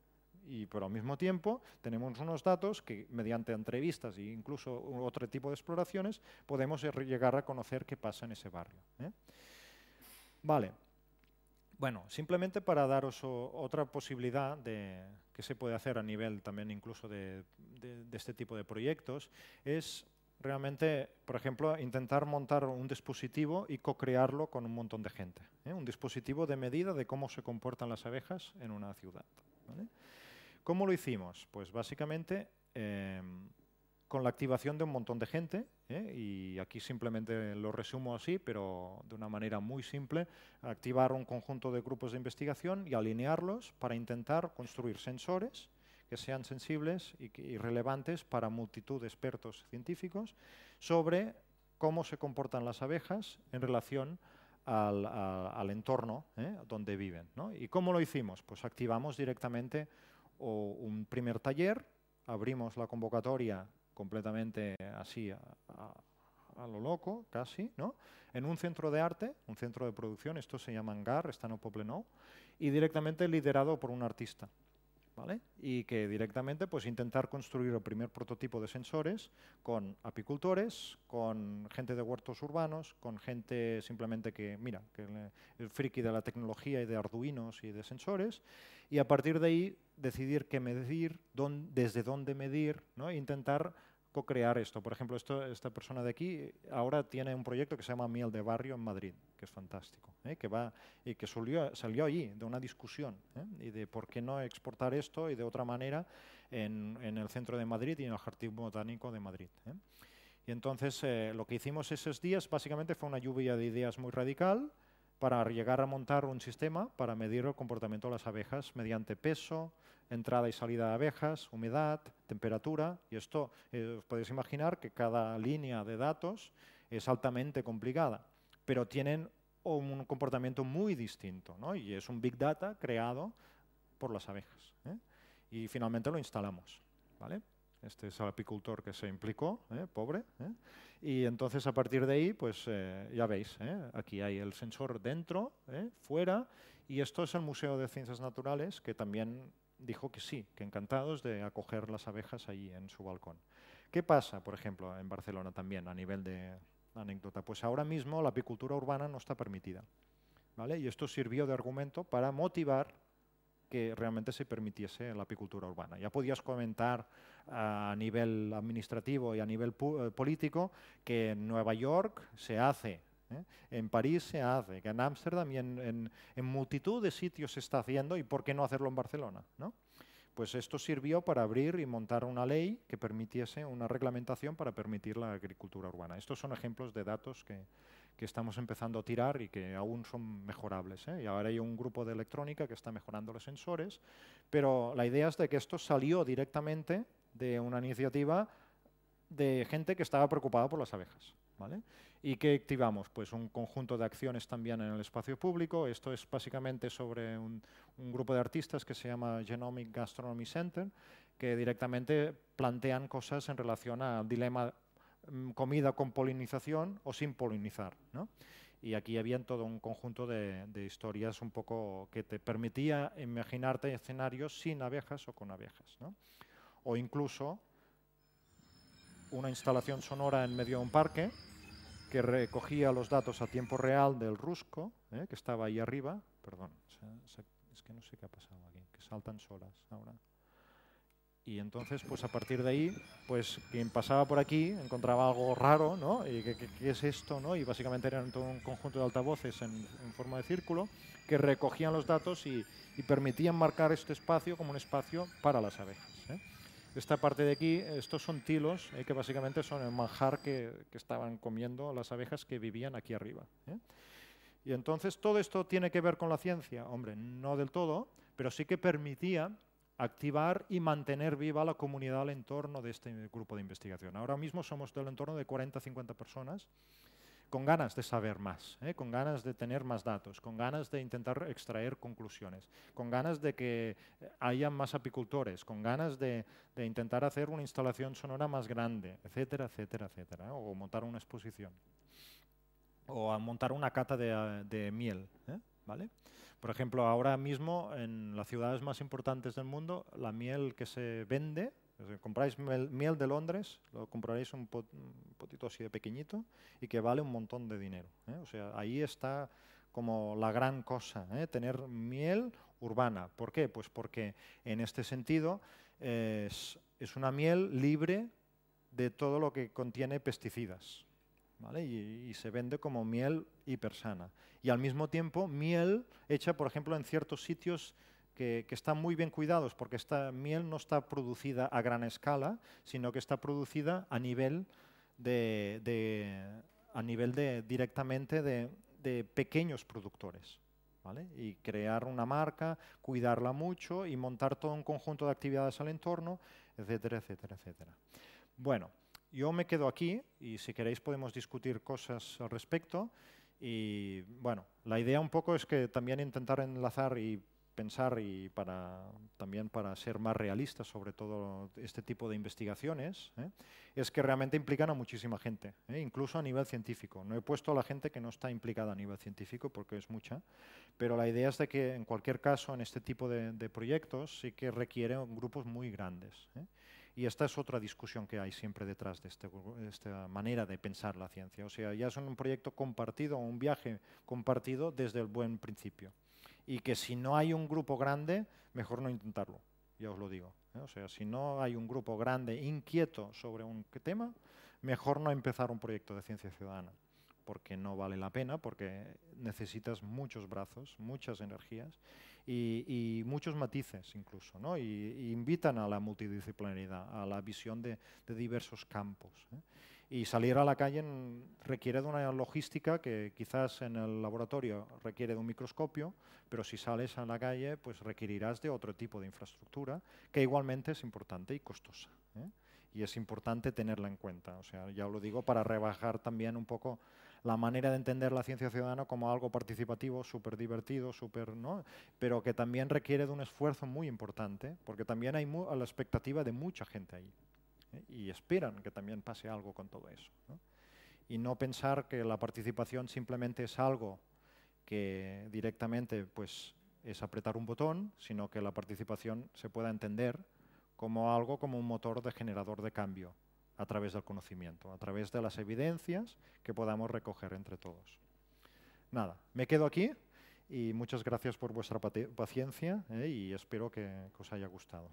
Y, pero al mismo tiempo tenemos unos datos que mediante entrevistas e incluso otro tipo de exploraciones podemos er, llegar a conocer qué pasa en ese barrio. ¿eh? Vale, bueno, simplemente para daros otra posibilidad de que se puede hacer a nivel también incluso de, este tipo de proyectos, es realmente, por ejemplo, intentar montar un dispositivo y co-crearlo con un montón de gente. ¿eh? Un dispositivo de medida de cómo se comportan las abejas en una ciudad. ¿Cómo lo hicimos? Pues básicamente eh, con la activación de un montón de gente, ¿eh? y aquí simplemente lo resumo así, pero de una manera muy simple, activar un conjunto de grupos de investigación y alinearlos para intentar construir sensores que sean sensibles y, relevantes para multitud de expertos científicos sobre cómo se comportan las abejas en relación al, entorno ¿eh? donde viven. ¿Y cómo lo hicimos? Pues activamos directamente un primer taller, abrimos la convocatoria completamente así, a, lo loco, casi, ¿no? En un centro de arte, un centro de producción, esto se llama ANGAR, está en Opoplenó, y directamente liderado por un artista. Y que directamente pues intentar construir el primer prototipo de sensores con apicultores, con gente de huertos urbanos, con gente simplemente que, mira, que el friki de la tecnología y de arduinos y de sensores, y a partir de ahí decidir qué medir, desde dónde medir, ¿no? E intentar crear esto. Por ejemplo, esta persona de aquí ahora tiene un proyecto que se llama Miel de Barrio en Madrid, que es fantástico, ¿eh? que, va, y que salió, allí de una discusión ¿eh? y de por qué no exportar esto y de otra manera en, el centro de Madrid y en el Jardín Botánico de Madrid. ¿eh? Y entonces lo que hicimos esos días básicamente fue una lluvia de ideas muy radical para llegar a montar un sistema para medir el comportamiento de las abejas mediante peso, entrada y salida de abejas, humedad, temperatura. Y esto, eh, os podéis imaginar que cada línea de datos es altamente complicada, pero tienen un comportamiento muy distinto. ¿no? Y es un Big Data creado por las abejas. ¿eh? Y finalmente lo instalamos. ¿vale? este es el apicultor que se implicó, eh, pobre. Eh, y entonces a partir de ahí, pues eh, ya veis, aquí hay el sensor dentro, fuera, y esto es el Museo de Ciencias Naturales, que también dijo que sí, que encantados de acoger las abejas allí en su balcón. ¿Qué pasa, por ejemplo, en Barcelona también, a nivel de anécdota? Pues ahora mismo la apicultura urbana no está permitida. ¿vale? Y esto sirvió de argumento para motivar que realmente se permitiese la apicultura urbana. Ya podías comentar a nivel administrativo y a nivel eh, político que en Nueva York se hace, ¿eh? En París se hace, que en Ámsterdam y en, multitud de sitios se está haciendo, y por qué no hacerlo en Barcelona, ¿no? Pues esto sirvió para abrir y montar una ley que permitiese una reglamentación para permitir la agricultura urbana. Estos son ejemplos de datos que, que estamos empezando a tirar y que aún son mejorables. ¿eh? Y ahora hay un grupo de electrónica que está mejorando los sensores, pero la idea es de que esto salió directamente de una iniciativa de gente que estaba preocupada por las abejas. ¿vale? ¿Y qué activamos? Pues un conjunto de acciones también en el espacio público. Esto es básicamente sobre un, grupo de artistas que se llama Genomic Gastronomy Center, que directamente plantean cosas en relación al dilema mm, comida con polinización o sin polinizar. ¿no? Y aquí había todo un conjunto de, de, historias un poco que te permitía imaginarte escenarios sin abejas o con abejas. ¿no? o incluso una instalación sonora en medio de un parque que recogía los datos a tiempo real del Rusco, eh, que estaba ahí arriba. Perdón, es que no sé qué ha pasado aquí, que saltan solas ahora. Y entonces, pues a partir de ahí, pues quien pasaba por aquí encontraba algo raro, ¿no? Y, ¿qué, es esto, no? Y básicamente eran todo un conjunto de altavoces en, forma de círculo que recogían los datos y, y permitían marcar este espacio como un espacio para las abejas esta parte de aquí, estos son tilos, eh, que básicamente son el manjar que, estaban comiendo las abejas que vivían aquí arriba. ¿eh? Y entonces todo esto tiene que ver con la ciencia, hombre, no del todo, pero sí que permitía activar y mantener viva la comunidad al entorno de este grupo de investigación. Ahora mismo somos del entorno de 40-50 personas con ganas de saber más, ¿eh? con ganas de tener más datos, con ganas de intentar extraer conclusiones, con ganas de que haya más apicultores, con ganas de, intentar hacer una instalación sonora más grande, etcétera, etcétera, etcétera, ¿eh? o montar una exposición, o montar una cata de, miel. ¿eh? ¿Vale? Por ejemplo, ahora mismo en las ciudades más importantes del mundo, la miel que se vende compráis miel de Londres, lo compraréis un, pot, así de pequeñito y que vale un montón de dinero. ¿eh? O sea, ahí está como la gran cosa, ¿eh? tener miel urbana. ¿Por qué? Pues porque en este sentido es, una miel libre de todo lo que contiene pesticidas. Y, se vende como miel hipersana. Y al mismo tiempo, miel hecha, por ejemplo, en ciertos sitios que, están muy bien cuidados porque esta miel no está producida a gran escala, sino que está producida a nivel de, a nivel de directamente de, pequeños productores. Y crear una marca, cuidarla mucho y montar todo un conjunto de actividades al entorno, etcétera, etcétera, etcétera. Bueno, yo me quedo aquí y si queréis podemos discutir cosas al respecto. Y bueno, la idea un poco es que también intentar enlazar y pensar y para, también para ser más realistas sobre todo este tipo de investigaciones, ¿eh? es que realmente implican a muchísima gente, ¿eh? incluso a nivel científico. No he puesto a la gente que no está implicada a nivel científico, porque es mucha, pero la idea es de que en cualquier caso en este tipo de, proyectos sí que requieren grupos muy grandes. ¿eh? Y esta es otra discusión que hay siempre detrás de, este de, esta manera de pensar la ciencia. O sea, ya es un proyecto compartido, un viaje compartido desde el buen principio y que si no hay un grupo grande, mejor no intentarlo, ya os lo digo. ¿eh? O sea, si no hay un grupo grande inquieto sobre un tema, mejor no empezar un proyecto de ciencia ciudadana, porque no vale la pena, porque necesitas muchos brazos, muchas energías y, muchos matices incluso, ¿no? Y, invitan a la multidisciplinaridad, a la visión de, diversos campos. ¿eh? y salir a la calle requiere de una logística que quizás en el laboratorio requiere de un microscopio, pero si sales a la calle pues requerirás de otro tipo de infraestructura que igualmente es importante y costosa. ¿eh? Y es importante tenerla en cuenta. O sea, ya lo digo para rebajar también un poco la manera de entender la ciencia ciudadana como algo participativo, súper divertido, ¿no? Pero que también requiere de un esfuerzo muy importante, porque también hay a la expectativa de mucha gente ahí y esperan que también pase algo con todo eso. Y no pensar que la participación simplemente es algo que directamente pues, es apretar un botón, sino que la participación se pueda entender como algo, como un motor de generador de cambio a través del conocimiento, a través de las evidencias que podamos recoger entre todos. Nada, me quedo aquí y muchas gracias por vuestra paciencia ¿eh? y espero que os haya gustado.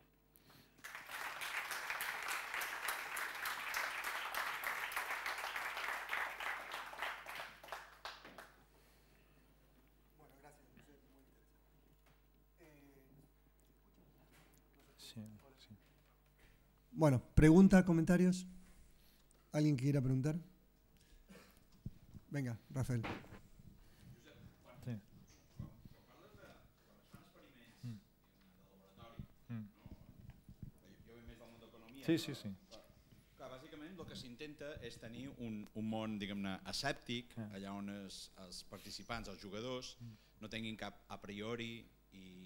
Sí, sí. Bueno, pregunta, comentarios. ¿Alguien que quiera preguntar? Venga, Rafael. Mm. Mm. Sí, sí, sí. Clar, bàsicament el que s'intenta és tenir un, un món diguem-ne asèptic, ah. allà on es, els participants, els jugadors, mm. no tinguin cap a priori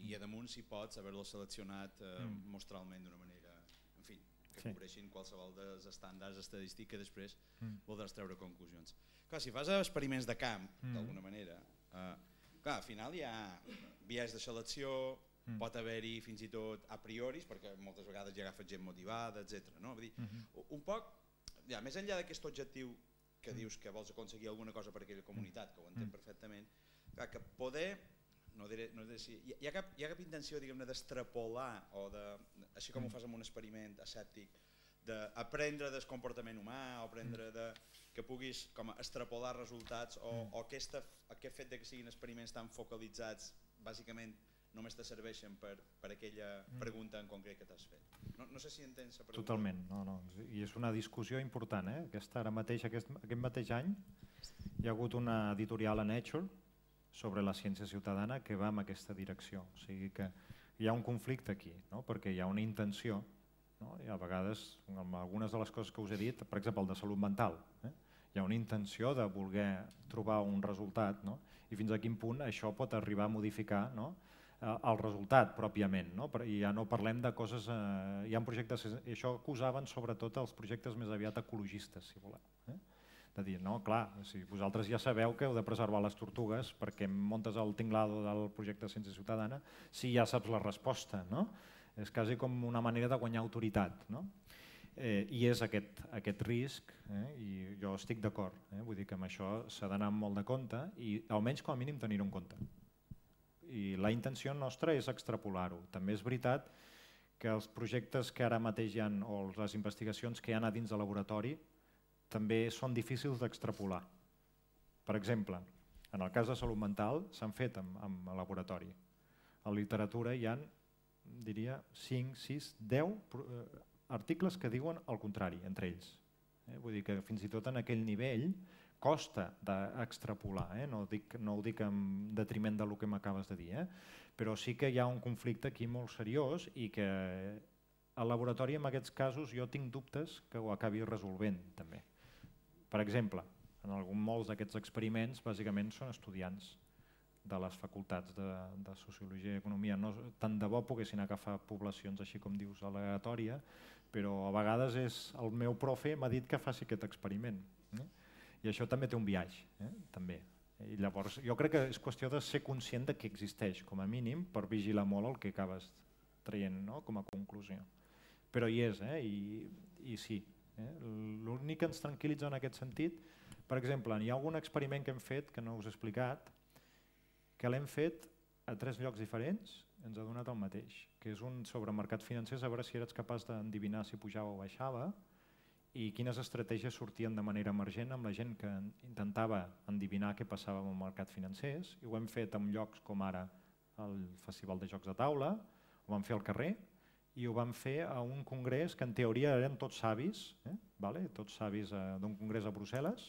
i a damunt si pots haver-lo seleccionat eh, mm. mostralment d'una manera en fi, que sí. cobreixin qualsevol dels estàndards estadístics que després mm. voldràs treure conclusions. Clar, si fas experiments de camp, mm. d'alguna manera, eh, clar, al final hi ha viatges de selecció, mm. pot haver-hi fins i tot a prioris, perquè moltes vegades hi agafa gent motivada, etc. No? Vull dir, mm -hmm. un poc, ja, més enllà d'aquest objectiu que mm. dius que vols aconseguir alguna cosa per aquella mm. comunitat, que ho entenc mm. perfectament, clar, que poder no diré, no diré si, hi, hi, ha cap, hi ha cap intenció d'extrapolar o de, així com mm. ho fas amb un experiment escèptic, d'aprendre del comportament humà o aprendre mm. de, que puguis com a extrapolar resultats o, mm. o aquesta, aquest fet de que siguin experiments tan focalitzats bàsicament només te serveixen per, per aquella mm. pregunta en concret que t'has fet. No, no sé si entens la pregunta. Totalment, no, no. i és una discussió important. Eh? Aquesta, ara mateix, aquest, aquest mateix any hi ha hagut una editorial a Nature sobre la ciència ciutadana que va en aquesta direcció. O sigui que hi ha un conflicte aquí, no? perquè hi ha una intenció, no? i a vegades, amb algunes de les coses que us he dit, per exemple, el de salut mental, eh? hi ha una intenció de voler trobar un resultat no? i fins a quin punt això pot arribar a modificar no? Eh, el resultat pròpiament. No? I ja no parlem de coses... Eh, hi ha projectes, i això acusaven sobretot els projectes més aviat ecologistes, si voleu. Eh? de dir, no, clar, si vosaltres ja sabeu que heu de preservar les tortugues perquè montes el tinglado del projecte Ciència Ciutadana si ja saps la resposta, no? És quasi com una manera de guanyar autoritat, no? Eh, I és aquest, aquest risc, eh? i jo estic d'acord, eh? vull dir que amb això s'ha d'anar molt de compte i almenys com a mínim tenir-ho en compte. I la intenció nostra és extrapolar-ho. També és veritat que els projectes que ara mateix hi ha o les investigacions que hi ha a dins del laboratori també són difícils d'extrapolar. Per exemple, en el cas de salut mental s'han fet amb, amb laboratori. A la literatura hi han, diria, 5, 6, 10 articles que diuen el contrari entre ells. Eh? Vull dir que fins i tot en aquell nivell costa d'extrapolar, eh? no, dic, no ho dic en detriment del que m'acabes de dir, eh? però sí que hi ha un conflicte aquí molt seriós i que al laboratori en aquests casos jo tinc dubtes que ho acabi resolvent també. Per exemple, en algun, molts d'aquests experiments bàsicament són estudiants de les facultats de, de Sociologia i Economia. No, tant de bo poguessin agafar poblacions així com dius aleatòria, però a vegades és el meu profe m'ha dit que faci aquest experiment. Eh? I això també té un viatge, eh? també. I llavors, jo crec que és qüestió de ser conscient de que existeix, com a mínim, per vigilar molt el que acabes traient no? com a conclusió. Però hi és, eh? I, i sí, Eh? L'únic que ens tranquil·litza en aquest sentit, per exemple, hi ha algun experiment que hem fet, que no us he explicat, que l'hem fet a tres llocs diferents, ens ha donat el mateix, que és un sobre mercat financer, a veure si eres capaç d'endivinar si pujava o baixava i quines estratègies sortien de manera emergent amb la gent que intentava endivinar què passava amb el mercat financer. I ho hem fet en llocs com ara el Festival de Jocs de Taula, ho vam fer al carrer, i ho van fer a un congrés que en teoria eren tots savis, eh? vale? tots savis eh, d'un congrés a Brussel·les,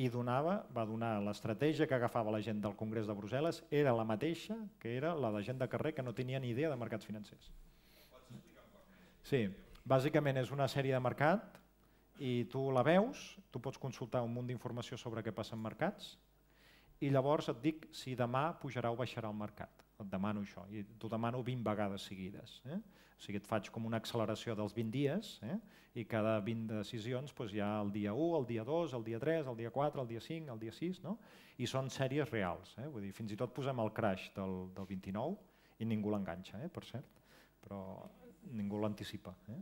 i donava, va donar l'estratègia que agafava la gent del congrés de Brussel·les era la mateixa que era la de gent de carrer que no tenia ni idea de mercats financers. Sí, bàsicament és una sèrie de mercat i tu la veus, tu pots consultar un munt d'informació sobre què passa en mercats i llavors et dic si demà pujarà o baixarà el mercat et demano això, i t'ho demano 20 vegades seguides. Eh? O sigui, et faig com una acceleració dels 20 dies, eh? i cada 20 decisions doncs, hi ha el dia 1, el dia 2, el dia 3, el dia 4, el dia 5, el dia 6, no? i són sèries reals. Eh? Vull dir, fins i tot posem el crash del, del 29 i ningú l'enganxa, eh? per cert, però ningú l'anticipa. Eh?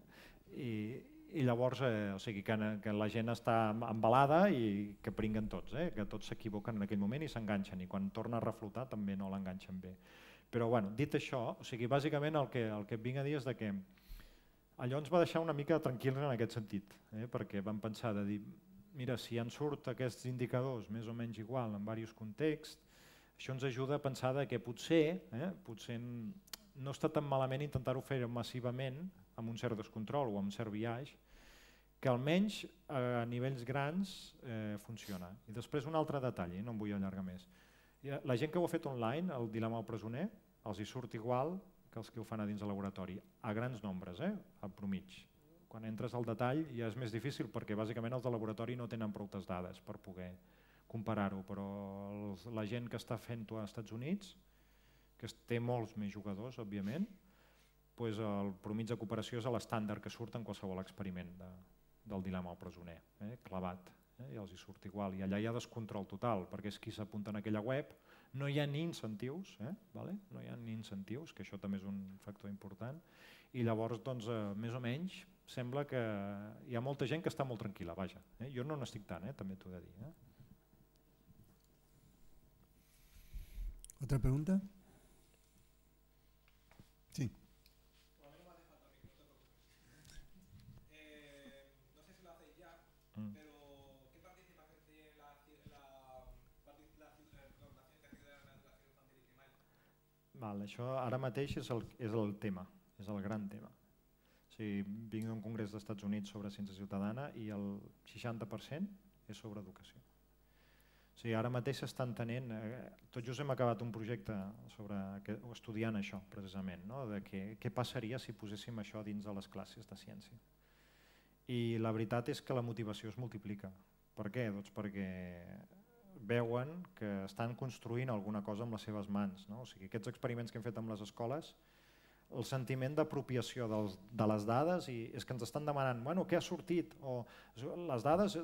I, i llavors, eh, o sigui, que, que la gent està embalada i que pringuen tots, eh, que tots s'equivoquen en aquell moment i s'enganxen, i quan torna a reflotar també no l'enganxen bé. Però bueno, dit això, o sigui, bàsicament el que, el que et vinc a dir és de que allò ens va deixar una mica tranquils en aquest sentit, eh? perquè vam pensar de dir, mira, si en surt aquests indicadors més o menys igual en diversos contexts, això ens ajuda a pensar de que potser, eh, potser no està tan malament intentar-ho fer massivament amb un cert descontrol o amb un cert viatge, que almenys a nivells grans eh, funciona. I després un altre detall, eh, no em vull allargar més, la gent que ho ha fet online, el dilema del presoner, els hi surt igual que els que ho fan a dins del laboratori, a grans nombres, eh? a promig. Quan entres al detall ja és més difícil perquè bàsicament els de laboratori no tenen prou dades per poder comparar-ho, però els, la gent que està fent-ho als Estats Units, que té molts més jugadors, òbviament, doncs el promig de cooperació és l'estàndard que surt en qualsevol experiment de, del dilema al presoner, eh? clavat eh? i els hi surt igual. I allà hi ha descontrol total, perquè és qui s'apunta en aquella web, no hi ha ni incentius, eh? vale? no hi ha ni incentius, que això també és un factor important, i llavors, doncs, eh, més o menys, sembla que hi ha molta gent que està molt tranquil·la, vaja. Eh? Jo no n'estic tant, eh? també t'ho he de dir. Eh? Otra pregunta? Val, això ara mateix és el, és el tema, és el gran tema. O sigui, vinc d'un congrés dels Estats Units sobre ciència ciutadana i el 60% és sobre educació. O sigui, ara mateix s'està entenent, eh, tot just hem acabat un projecte sobre, que, estudiant això precisament, no? de que, què passaria si poséssim això dins de les classes de ciència. I la veritat és que la motivació es multiplica. Per què? Doncs perquè veuen que estan construint alguna cosa amb les seves mans. No? O sigui, aquests experiments que hem fet amb les escoles, el sentiment d'apropiació de les dades i és que ens estan demanant bueno, què ha sortit o les dades,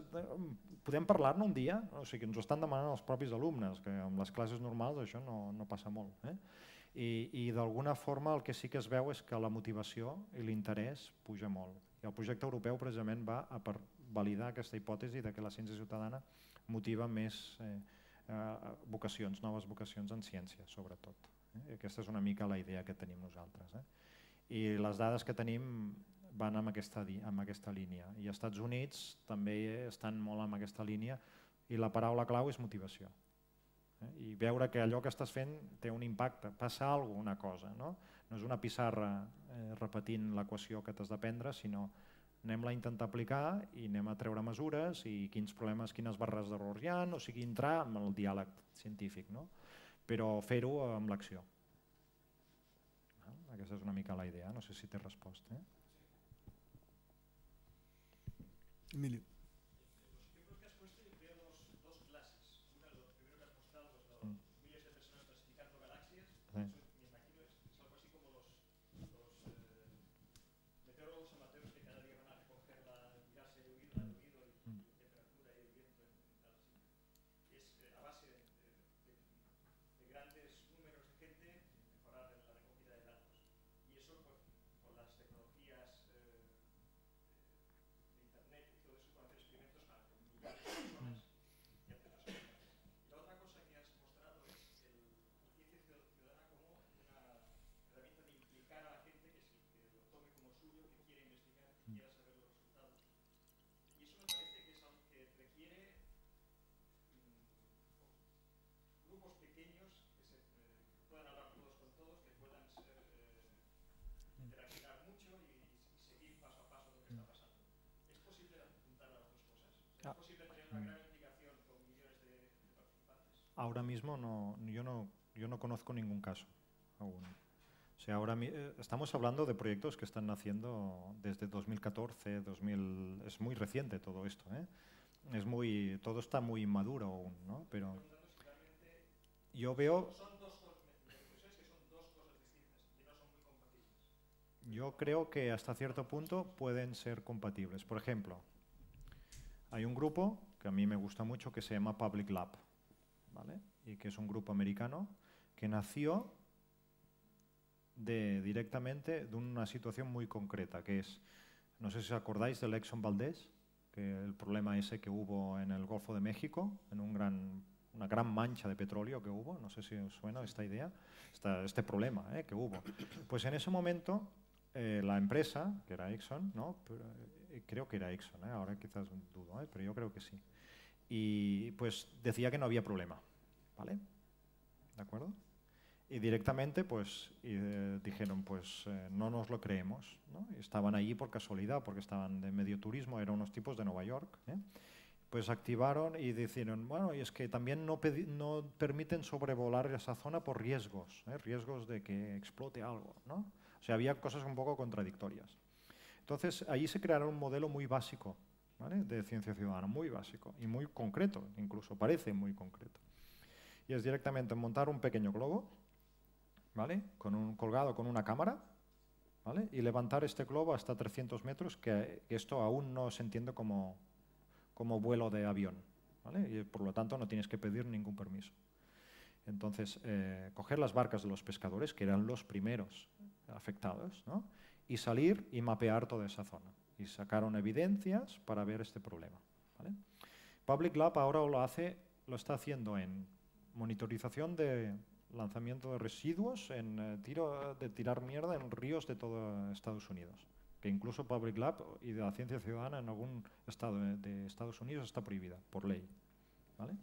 podem parlar-ne un dia? O sigui, ens ho estan demanant els propis alumnes, que amb les classes normals això no, no passa molt. Eh? I, i d'alguna forma el que sí que es veu és que la motivació i l'interès puja molt. I el projecte europeu precisament va a per validar aquesta hipòtesi de que la ciència ciutadana motiva més eh, eh, vocacions, noves vocacions en ciència, sobretot. Eh? Aquesta és una mica la idea que tenim nosaltres. Eh? I les dades que tenim van amb aquesta, amb aquesta línia. I els Estats Units també estan molt amb aquesta línia i la paraula clau és motivació. Eh? I veure que allò que estàs fent té un impacte, passa alguna cosa. No, no és una pissarra eh, repetint l'equació que t'has d'aprendre, sinó anem-la a intentar aplicar i anem a treure mesures i quins problemes, quines barres d'errors hi ha, o sigui, entrar en el diàleg científic, no? però fer-ho amb l'acció. Aquesta és una mica la idea, no sé si té resposta. Eh? Emilio. ¿Es Ahora mismo no, yo, no, yo no conozco ningún caso ahora eh, estamos hablando de proyectos que están naciendo desde 2014, 2000, es muy reciente todo esto, ¿eh? es muy, todo está muy inmaduro aún, ¿no? Pero yo veo. Yo creo que hasta cierto punto pueden ser compatibles. Por ejemplo, hay un grupo que a mí me gusta mucho que se llama Public Lab, ¿vale? Y que es un grupo americano que nació directamente de una situación muy concreta, que es, no sé si os acordáis del Exxon Valdez, que el problema ese que hubo en el Golfo de México, en un gran, una gran mancha de petróleo que hubo, no sé si os suena esta idea, este problema eh, que hubo. Pues en ese momento eh, la empresa, que era Exxon, ¿no? Eh, creo que era Exxon, ¿eh? ahora quizás dudo, ¿eh? pero yo creo que sí. Y pues decía que no había problema, ¿vale? ¿De acuerdo? Y directamente pues dijeron, pues no nos lo creemos, ¿no? Estaban allí por casualidad, porque estaban de medio turismo, eran unos tipos de Nueva York, pues activaron y dijeron, bueno, y es que también no, permiten sobrevolar esa zona por riesgos, riesgos de que explote algo, ¿no? O sea, había cosas un poco contradictorias. Entonces, allí se creará un modelo muy básico de ciencia ciudadana, muy básico y muy concreto, incluso parece muy concreto. Y es directamente montar un pequeño globo, ¿vale? con un, colgado con una cámara, ¿vale? y levantar este globo hasta 300 metros, que esto aún no se entiende como, vuelo de avión. Y por lo tanto, no tienes que pedir ningún permiso. Entonces, eh, coger las barcas de los pescadores, que eran los primeros afectados, ¿no? y salir y mapear toda esa zona. Y sacaron evidencias para ver este problema. Public Lab ahora lo hace, lo está haciendo en monitorización de lanzamiento de residuos, en eh, tiro de tirar mierda en ríos de todo Estados Unidos. Que incluso Public Lab y de la ciencia ciudadana en algún estado de Estados Unidos está prohibida por ley. ¿Vale?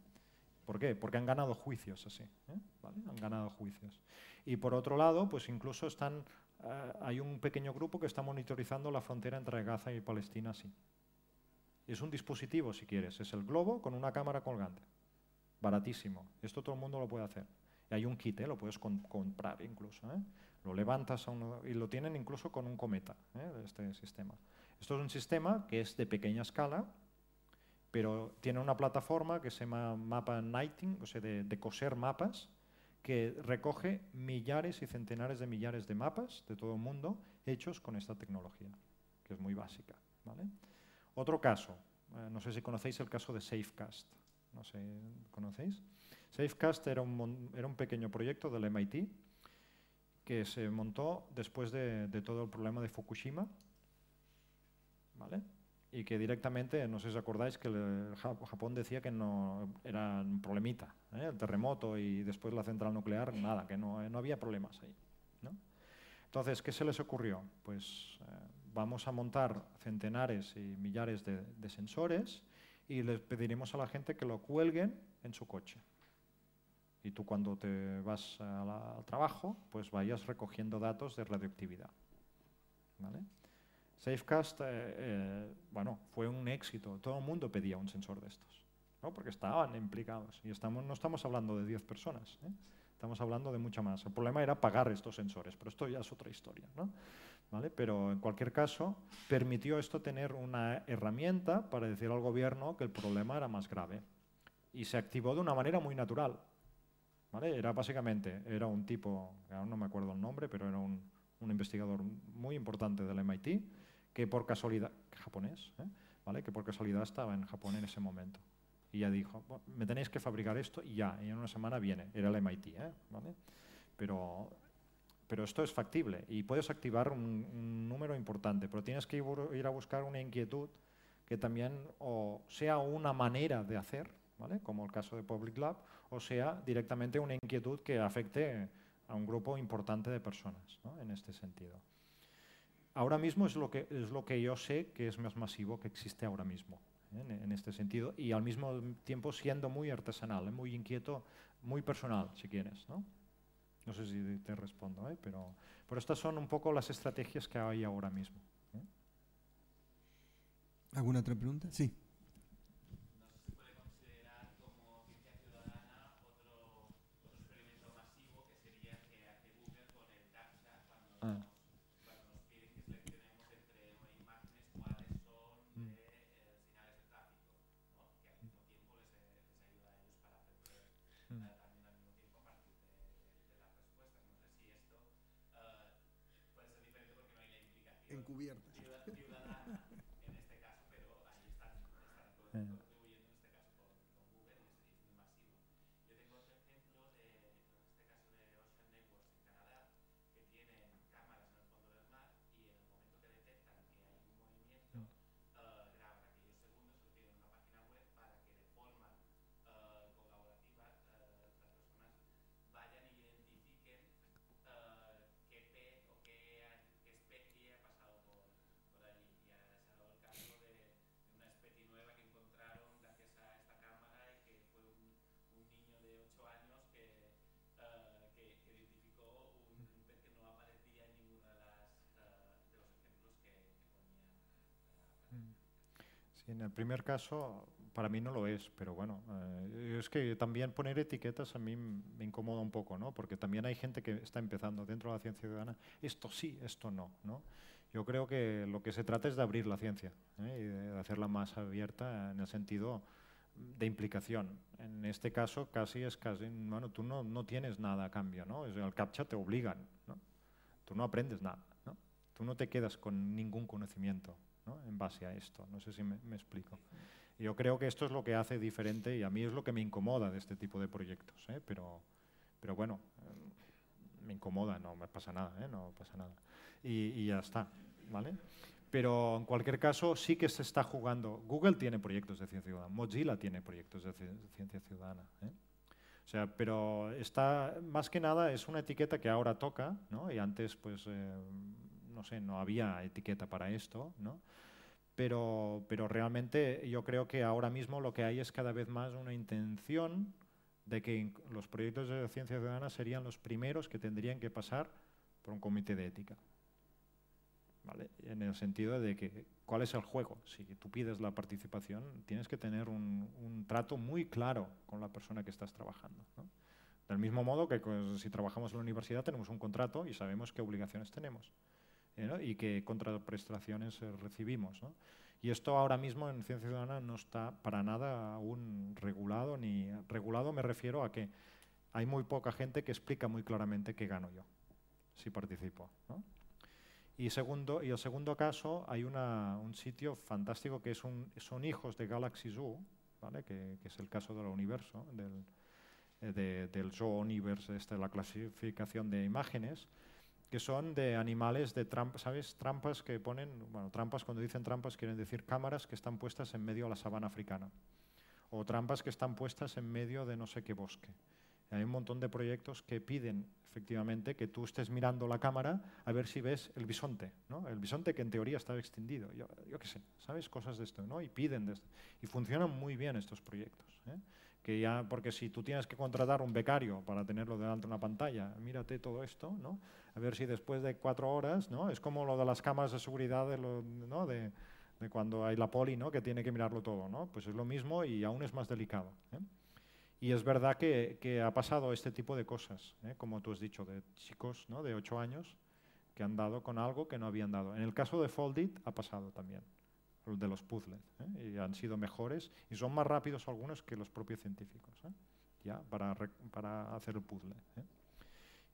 ¿Por qué? Porque han ganado juicios así. ¿eh? ¿Vale? Han ganado juicios. Y por otro lado, pues incluso están Ah, hay un pequeño grupo que está monitorizando la frontera entre Gaza y Palestina así. Es un dispositivo, si quieres, es el globo con una cámara colgante. Baratísimo. Esto todo el mundo lo puede hacer. hay un kit, ¿eh? lo puedes comprar incluso. ¿eh? Lo levantas y lo tienen incluso con un cometa, ¿eh? este sistema. Esto es un sistema que es de pequeña escala, pero tiene una plataforma que se llama Mapa Nighting, de coser mapas, que recoge millares y centenares de millares de mapas de todo el mundo hechos con esta tecnología, que es muy básica. ¿vale? Otro caso, eh, no sé si conocéis el caso de Safecast. No sé, ¿conocéis? Safecast era un, era un pequeño proyecto del MIT que se montó después de, de todo el problema de Fukushima. ¿Vale? y que directamente, no sé si os acordáis, que Japón decía que no era un problemita, ¿eh? el terremoto y después la central nuclear, nada, que no, eh, había problemas ahí. Entonces, ¿qué se les ocurrió? Pues eh, vamos a montar centenares y millares de, sensores y les pediremos a la gente que lo cuelguen en su coche. Y tú cuando te vas al trabajo, pues vayas recogiendo datos de radioactividad. ¿Vale? Safecast, eh, eh, bueno, fue un éxito. Todo el mundo pedía un sensor de estos, ¿no? porque estaban implicados. Y estamos, no estamos hablando de 10 personas, ¿eh? estamos hablando de mucha más. El problema era pagar estos sensores, pero esto ya es otra historia. ¿Vale? Pero en cualquier caso, permitió esto tener una herramienta para decir al gobierno que el problema era más grave. Y se activó de una manera muy natural. Era básicamente, era un tipo, no me acuerdo el nombre, pero era un, un investigador muy importante del MIT, que por casualidad, japonés, ¿eh? ¿vale? que por casualidad estaba en Japón en ese momento. Y ya dijo, me tenéis que fabricar esto y ya, y en una semana viene. Era el MIT, ¿eh? ¿vale? Pero, pero esto es factible y puedes activar un, un, número importante, pero tienes que ir a buscar una inquietud que también o sea una manera de hacer, ¿vale? como el caso de Public Lab, o sea directamente una inquietud que afecte a un grupo importante de personas ¿no? en este sentido ahora mismo es lo, que, es lo que yo sé que es más masivo que existe ahora mismo, ¿eh? en, este sentido, y al mismo tiempo siendo muy artesanal, ¿eh? muy inquieto, muy personal, si quieres. ¿no? no sé si te respondo, ¿eh? pero, pero estas son un poco las estrategias que hay ahora mismo. ¿Alguna otra pregunta? Sí. en el primer caso, para mí no lo es, pero bueno, eh, es que también poner etiquetas a mí me incomoda un poco, ¿no? Porque también hay gente que está empezando dentro de la ciencia ciudadana, esto sí, esto no, ¿no? Yo creo que lo que se trata es de abrir la ciencia ¿eh? y de hacerla más abierta en el sentido de implicación. En este caso casi es casi, bueno, tú no, tienes nada a cambio, ¿no? CAPTCHA te obligan, ¿no? Tú no aprendes nada, ¿no? Tú no te quedas con ningún conocimiento, en base a esto. No sé si me, explico. Yo creo que esto es lo que hace diferente y a mí es lo que me incomoda de este tipo de proyectos. ¿eh? Pero, pero bueno, eh, me incomoda, no me pasa nada, ¿eh? no pasa nada. Y, ya está, ¿vale? Pero en cualquier caso, sí que se está jugando. Google tiene proyectos de ciencia ciudadana, Mozilla tiene proyectos de ciencia ciudadana. O sea, pero está, más que nada, es una etiqueta que ahora toca, ¿no? Y antes, pues, no sé, no había etiqueta para esto, Pero, realmente yo creo que ahora mismo lo que hay es cada vez más una intención de que los proyectos de ciencia ciudadana serían los primeros que tendrían que pasar por un comité de ética. En el sentido de que, ¿cuál es el juego? Si tú pides la participación, tienes que tener un, trato muy claro con la persona que estás trabajando. Del mismo modo que pues, si trabajamos en la universidad tenemos un contrato y sabemos qué obligaciones tenemos. ¿eh? y qué contraprestaciones eh, recibimos. ¿no? Y esto ahora mismo en Ciencia Ciudadana no está para nada aún regulado, ni regulado me refiero a que hay muy poca gente que explica muy claramente qué gano yo si participo. ¿no? Y, segundo, y el segundo caso, hay un sitio fantástico que es un, son hijos de Galaxy Zoo, ¿vale? que, es el caso del universo, del, eh, del Zoo Universe, esta, la clasificación de imágenes, que son de animales de trampas, ¿sabes? Trampas que ponen, bueno, trampas cuando dicen trampas quieren decir cámaras que están puestas en medio de la sabana africana o trampas que están puestas en medio de no sé qué bosque. hay un montón de proyectos que piden efectivamente que tú estés mirando la cámara a ver si ves el bisonte, ¿no? El bisonte que en teoría estaba extendido. yo, yo qué sé, ¿sabes? Cosas de esto, ¿no? Y piden de Y funcionan muy bien estos proyectos. ¿eh? que ya, porque si tú tienes que contratar un becario para tenerlo delante de una pantalla, mírate todo esto, ¿no? A ver si después de cuatro horas, ¿no? Es como lo de las cámaras de seguridad de, lo, ¿no? de, de cuando hay la poli, ¿no? Que tiene que mirarlo todo, ¿no? Pues es lo mismo y aún es más delicado. ¿eh? Y es verdad que, ha pasado este tipo de cosas, ¿eh? como tú has dicho, de chicos ¿no? de ocho años que han dado con algo que no habían dado. En el caso de Foldit ha pasado también de los puzzles, ¿eh? y han sido mejores y son más rápidos algunos que los propios científicos, ¿eh? ya para, hacer el puzzle. ¿eh?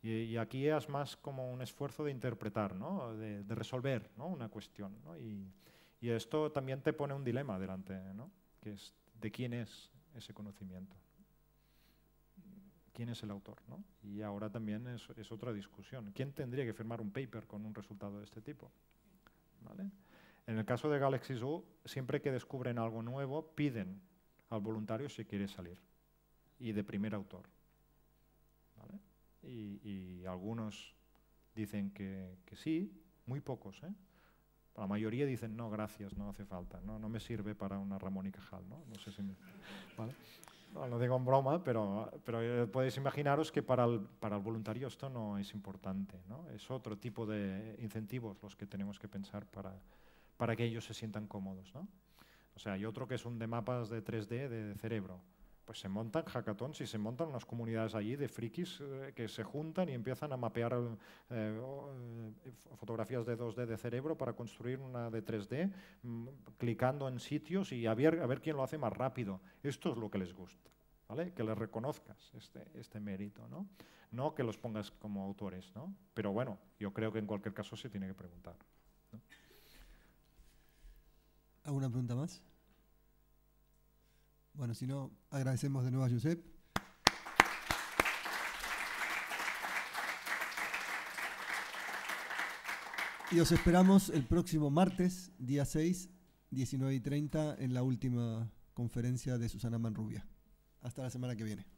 Y, aquí es más como un esfuerzo de interpretar, de, resolver una cuestión. Y, esto también te pone un dilema delante, que es de quién es ese conocimiento, quién es el autor. Y ahora también es, es, otra discusión. ¿Quién tendría que firmar un paper con un resultado de este tipo? ¿Vale? En el caso de Galaxy Zoo, siempre que descubren algo nuevo, piden al voluntario si quiere salir y de primer autor. ¿Vale? Y, algunos dicen que, sí, muy pocos. ¿eh? La mayoría dicen no, gracias, no hace falta, no, no me sirve para una Ramón y Cajal. No, no sé si ¿Vale? no, digo en broma, pero, pero eh, podéis imaginaros que para el, para el voluntario esto no es importante. ¿no? Es otro tipo de incentivos los que tenemos que pensar para, para que ellos se sientan cómodos. ¿no? O sea, hay otro que es un de mapas de 3D de cerebro. Pues se montan hackathons y se montan unas comunidades allí de frikis eh, que se juntan y empiezan a mapear eh, eh, fotografías de 2D de cerebro para construir una de 3D, mm, clicando en sitios y a ver, quién lo hace más rápido. Esto es lo que les gusta. ¿Vale? Que les reconozcas este, este mérito, ¿no? No que los pongas como autores, ¿no? Pero bueno, yo creo que en cualquier caso se tiene que preguntar. ¿Alguna pregunta más? Bueno, si no, agradecemos de nuevo a Josep. Y os esperamos el próximo martes, día 6, 19 y 30, en la última conferencia de Susana Manrubia. Hasta la semana que viene.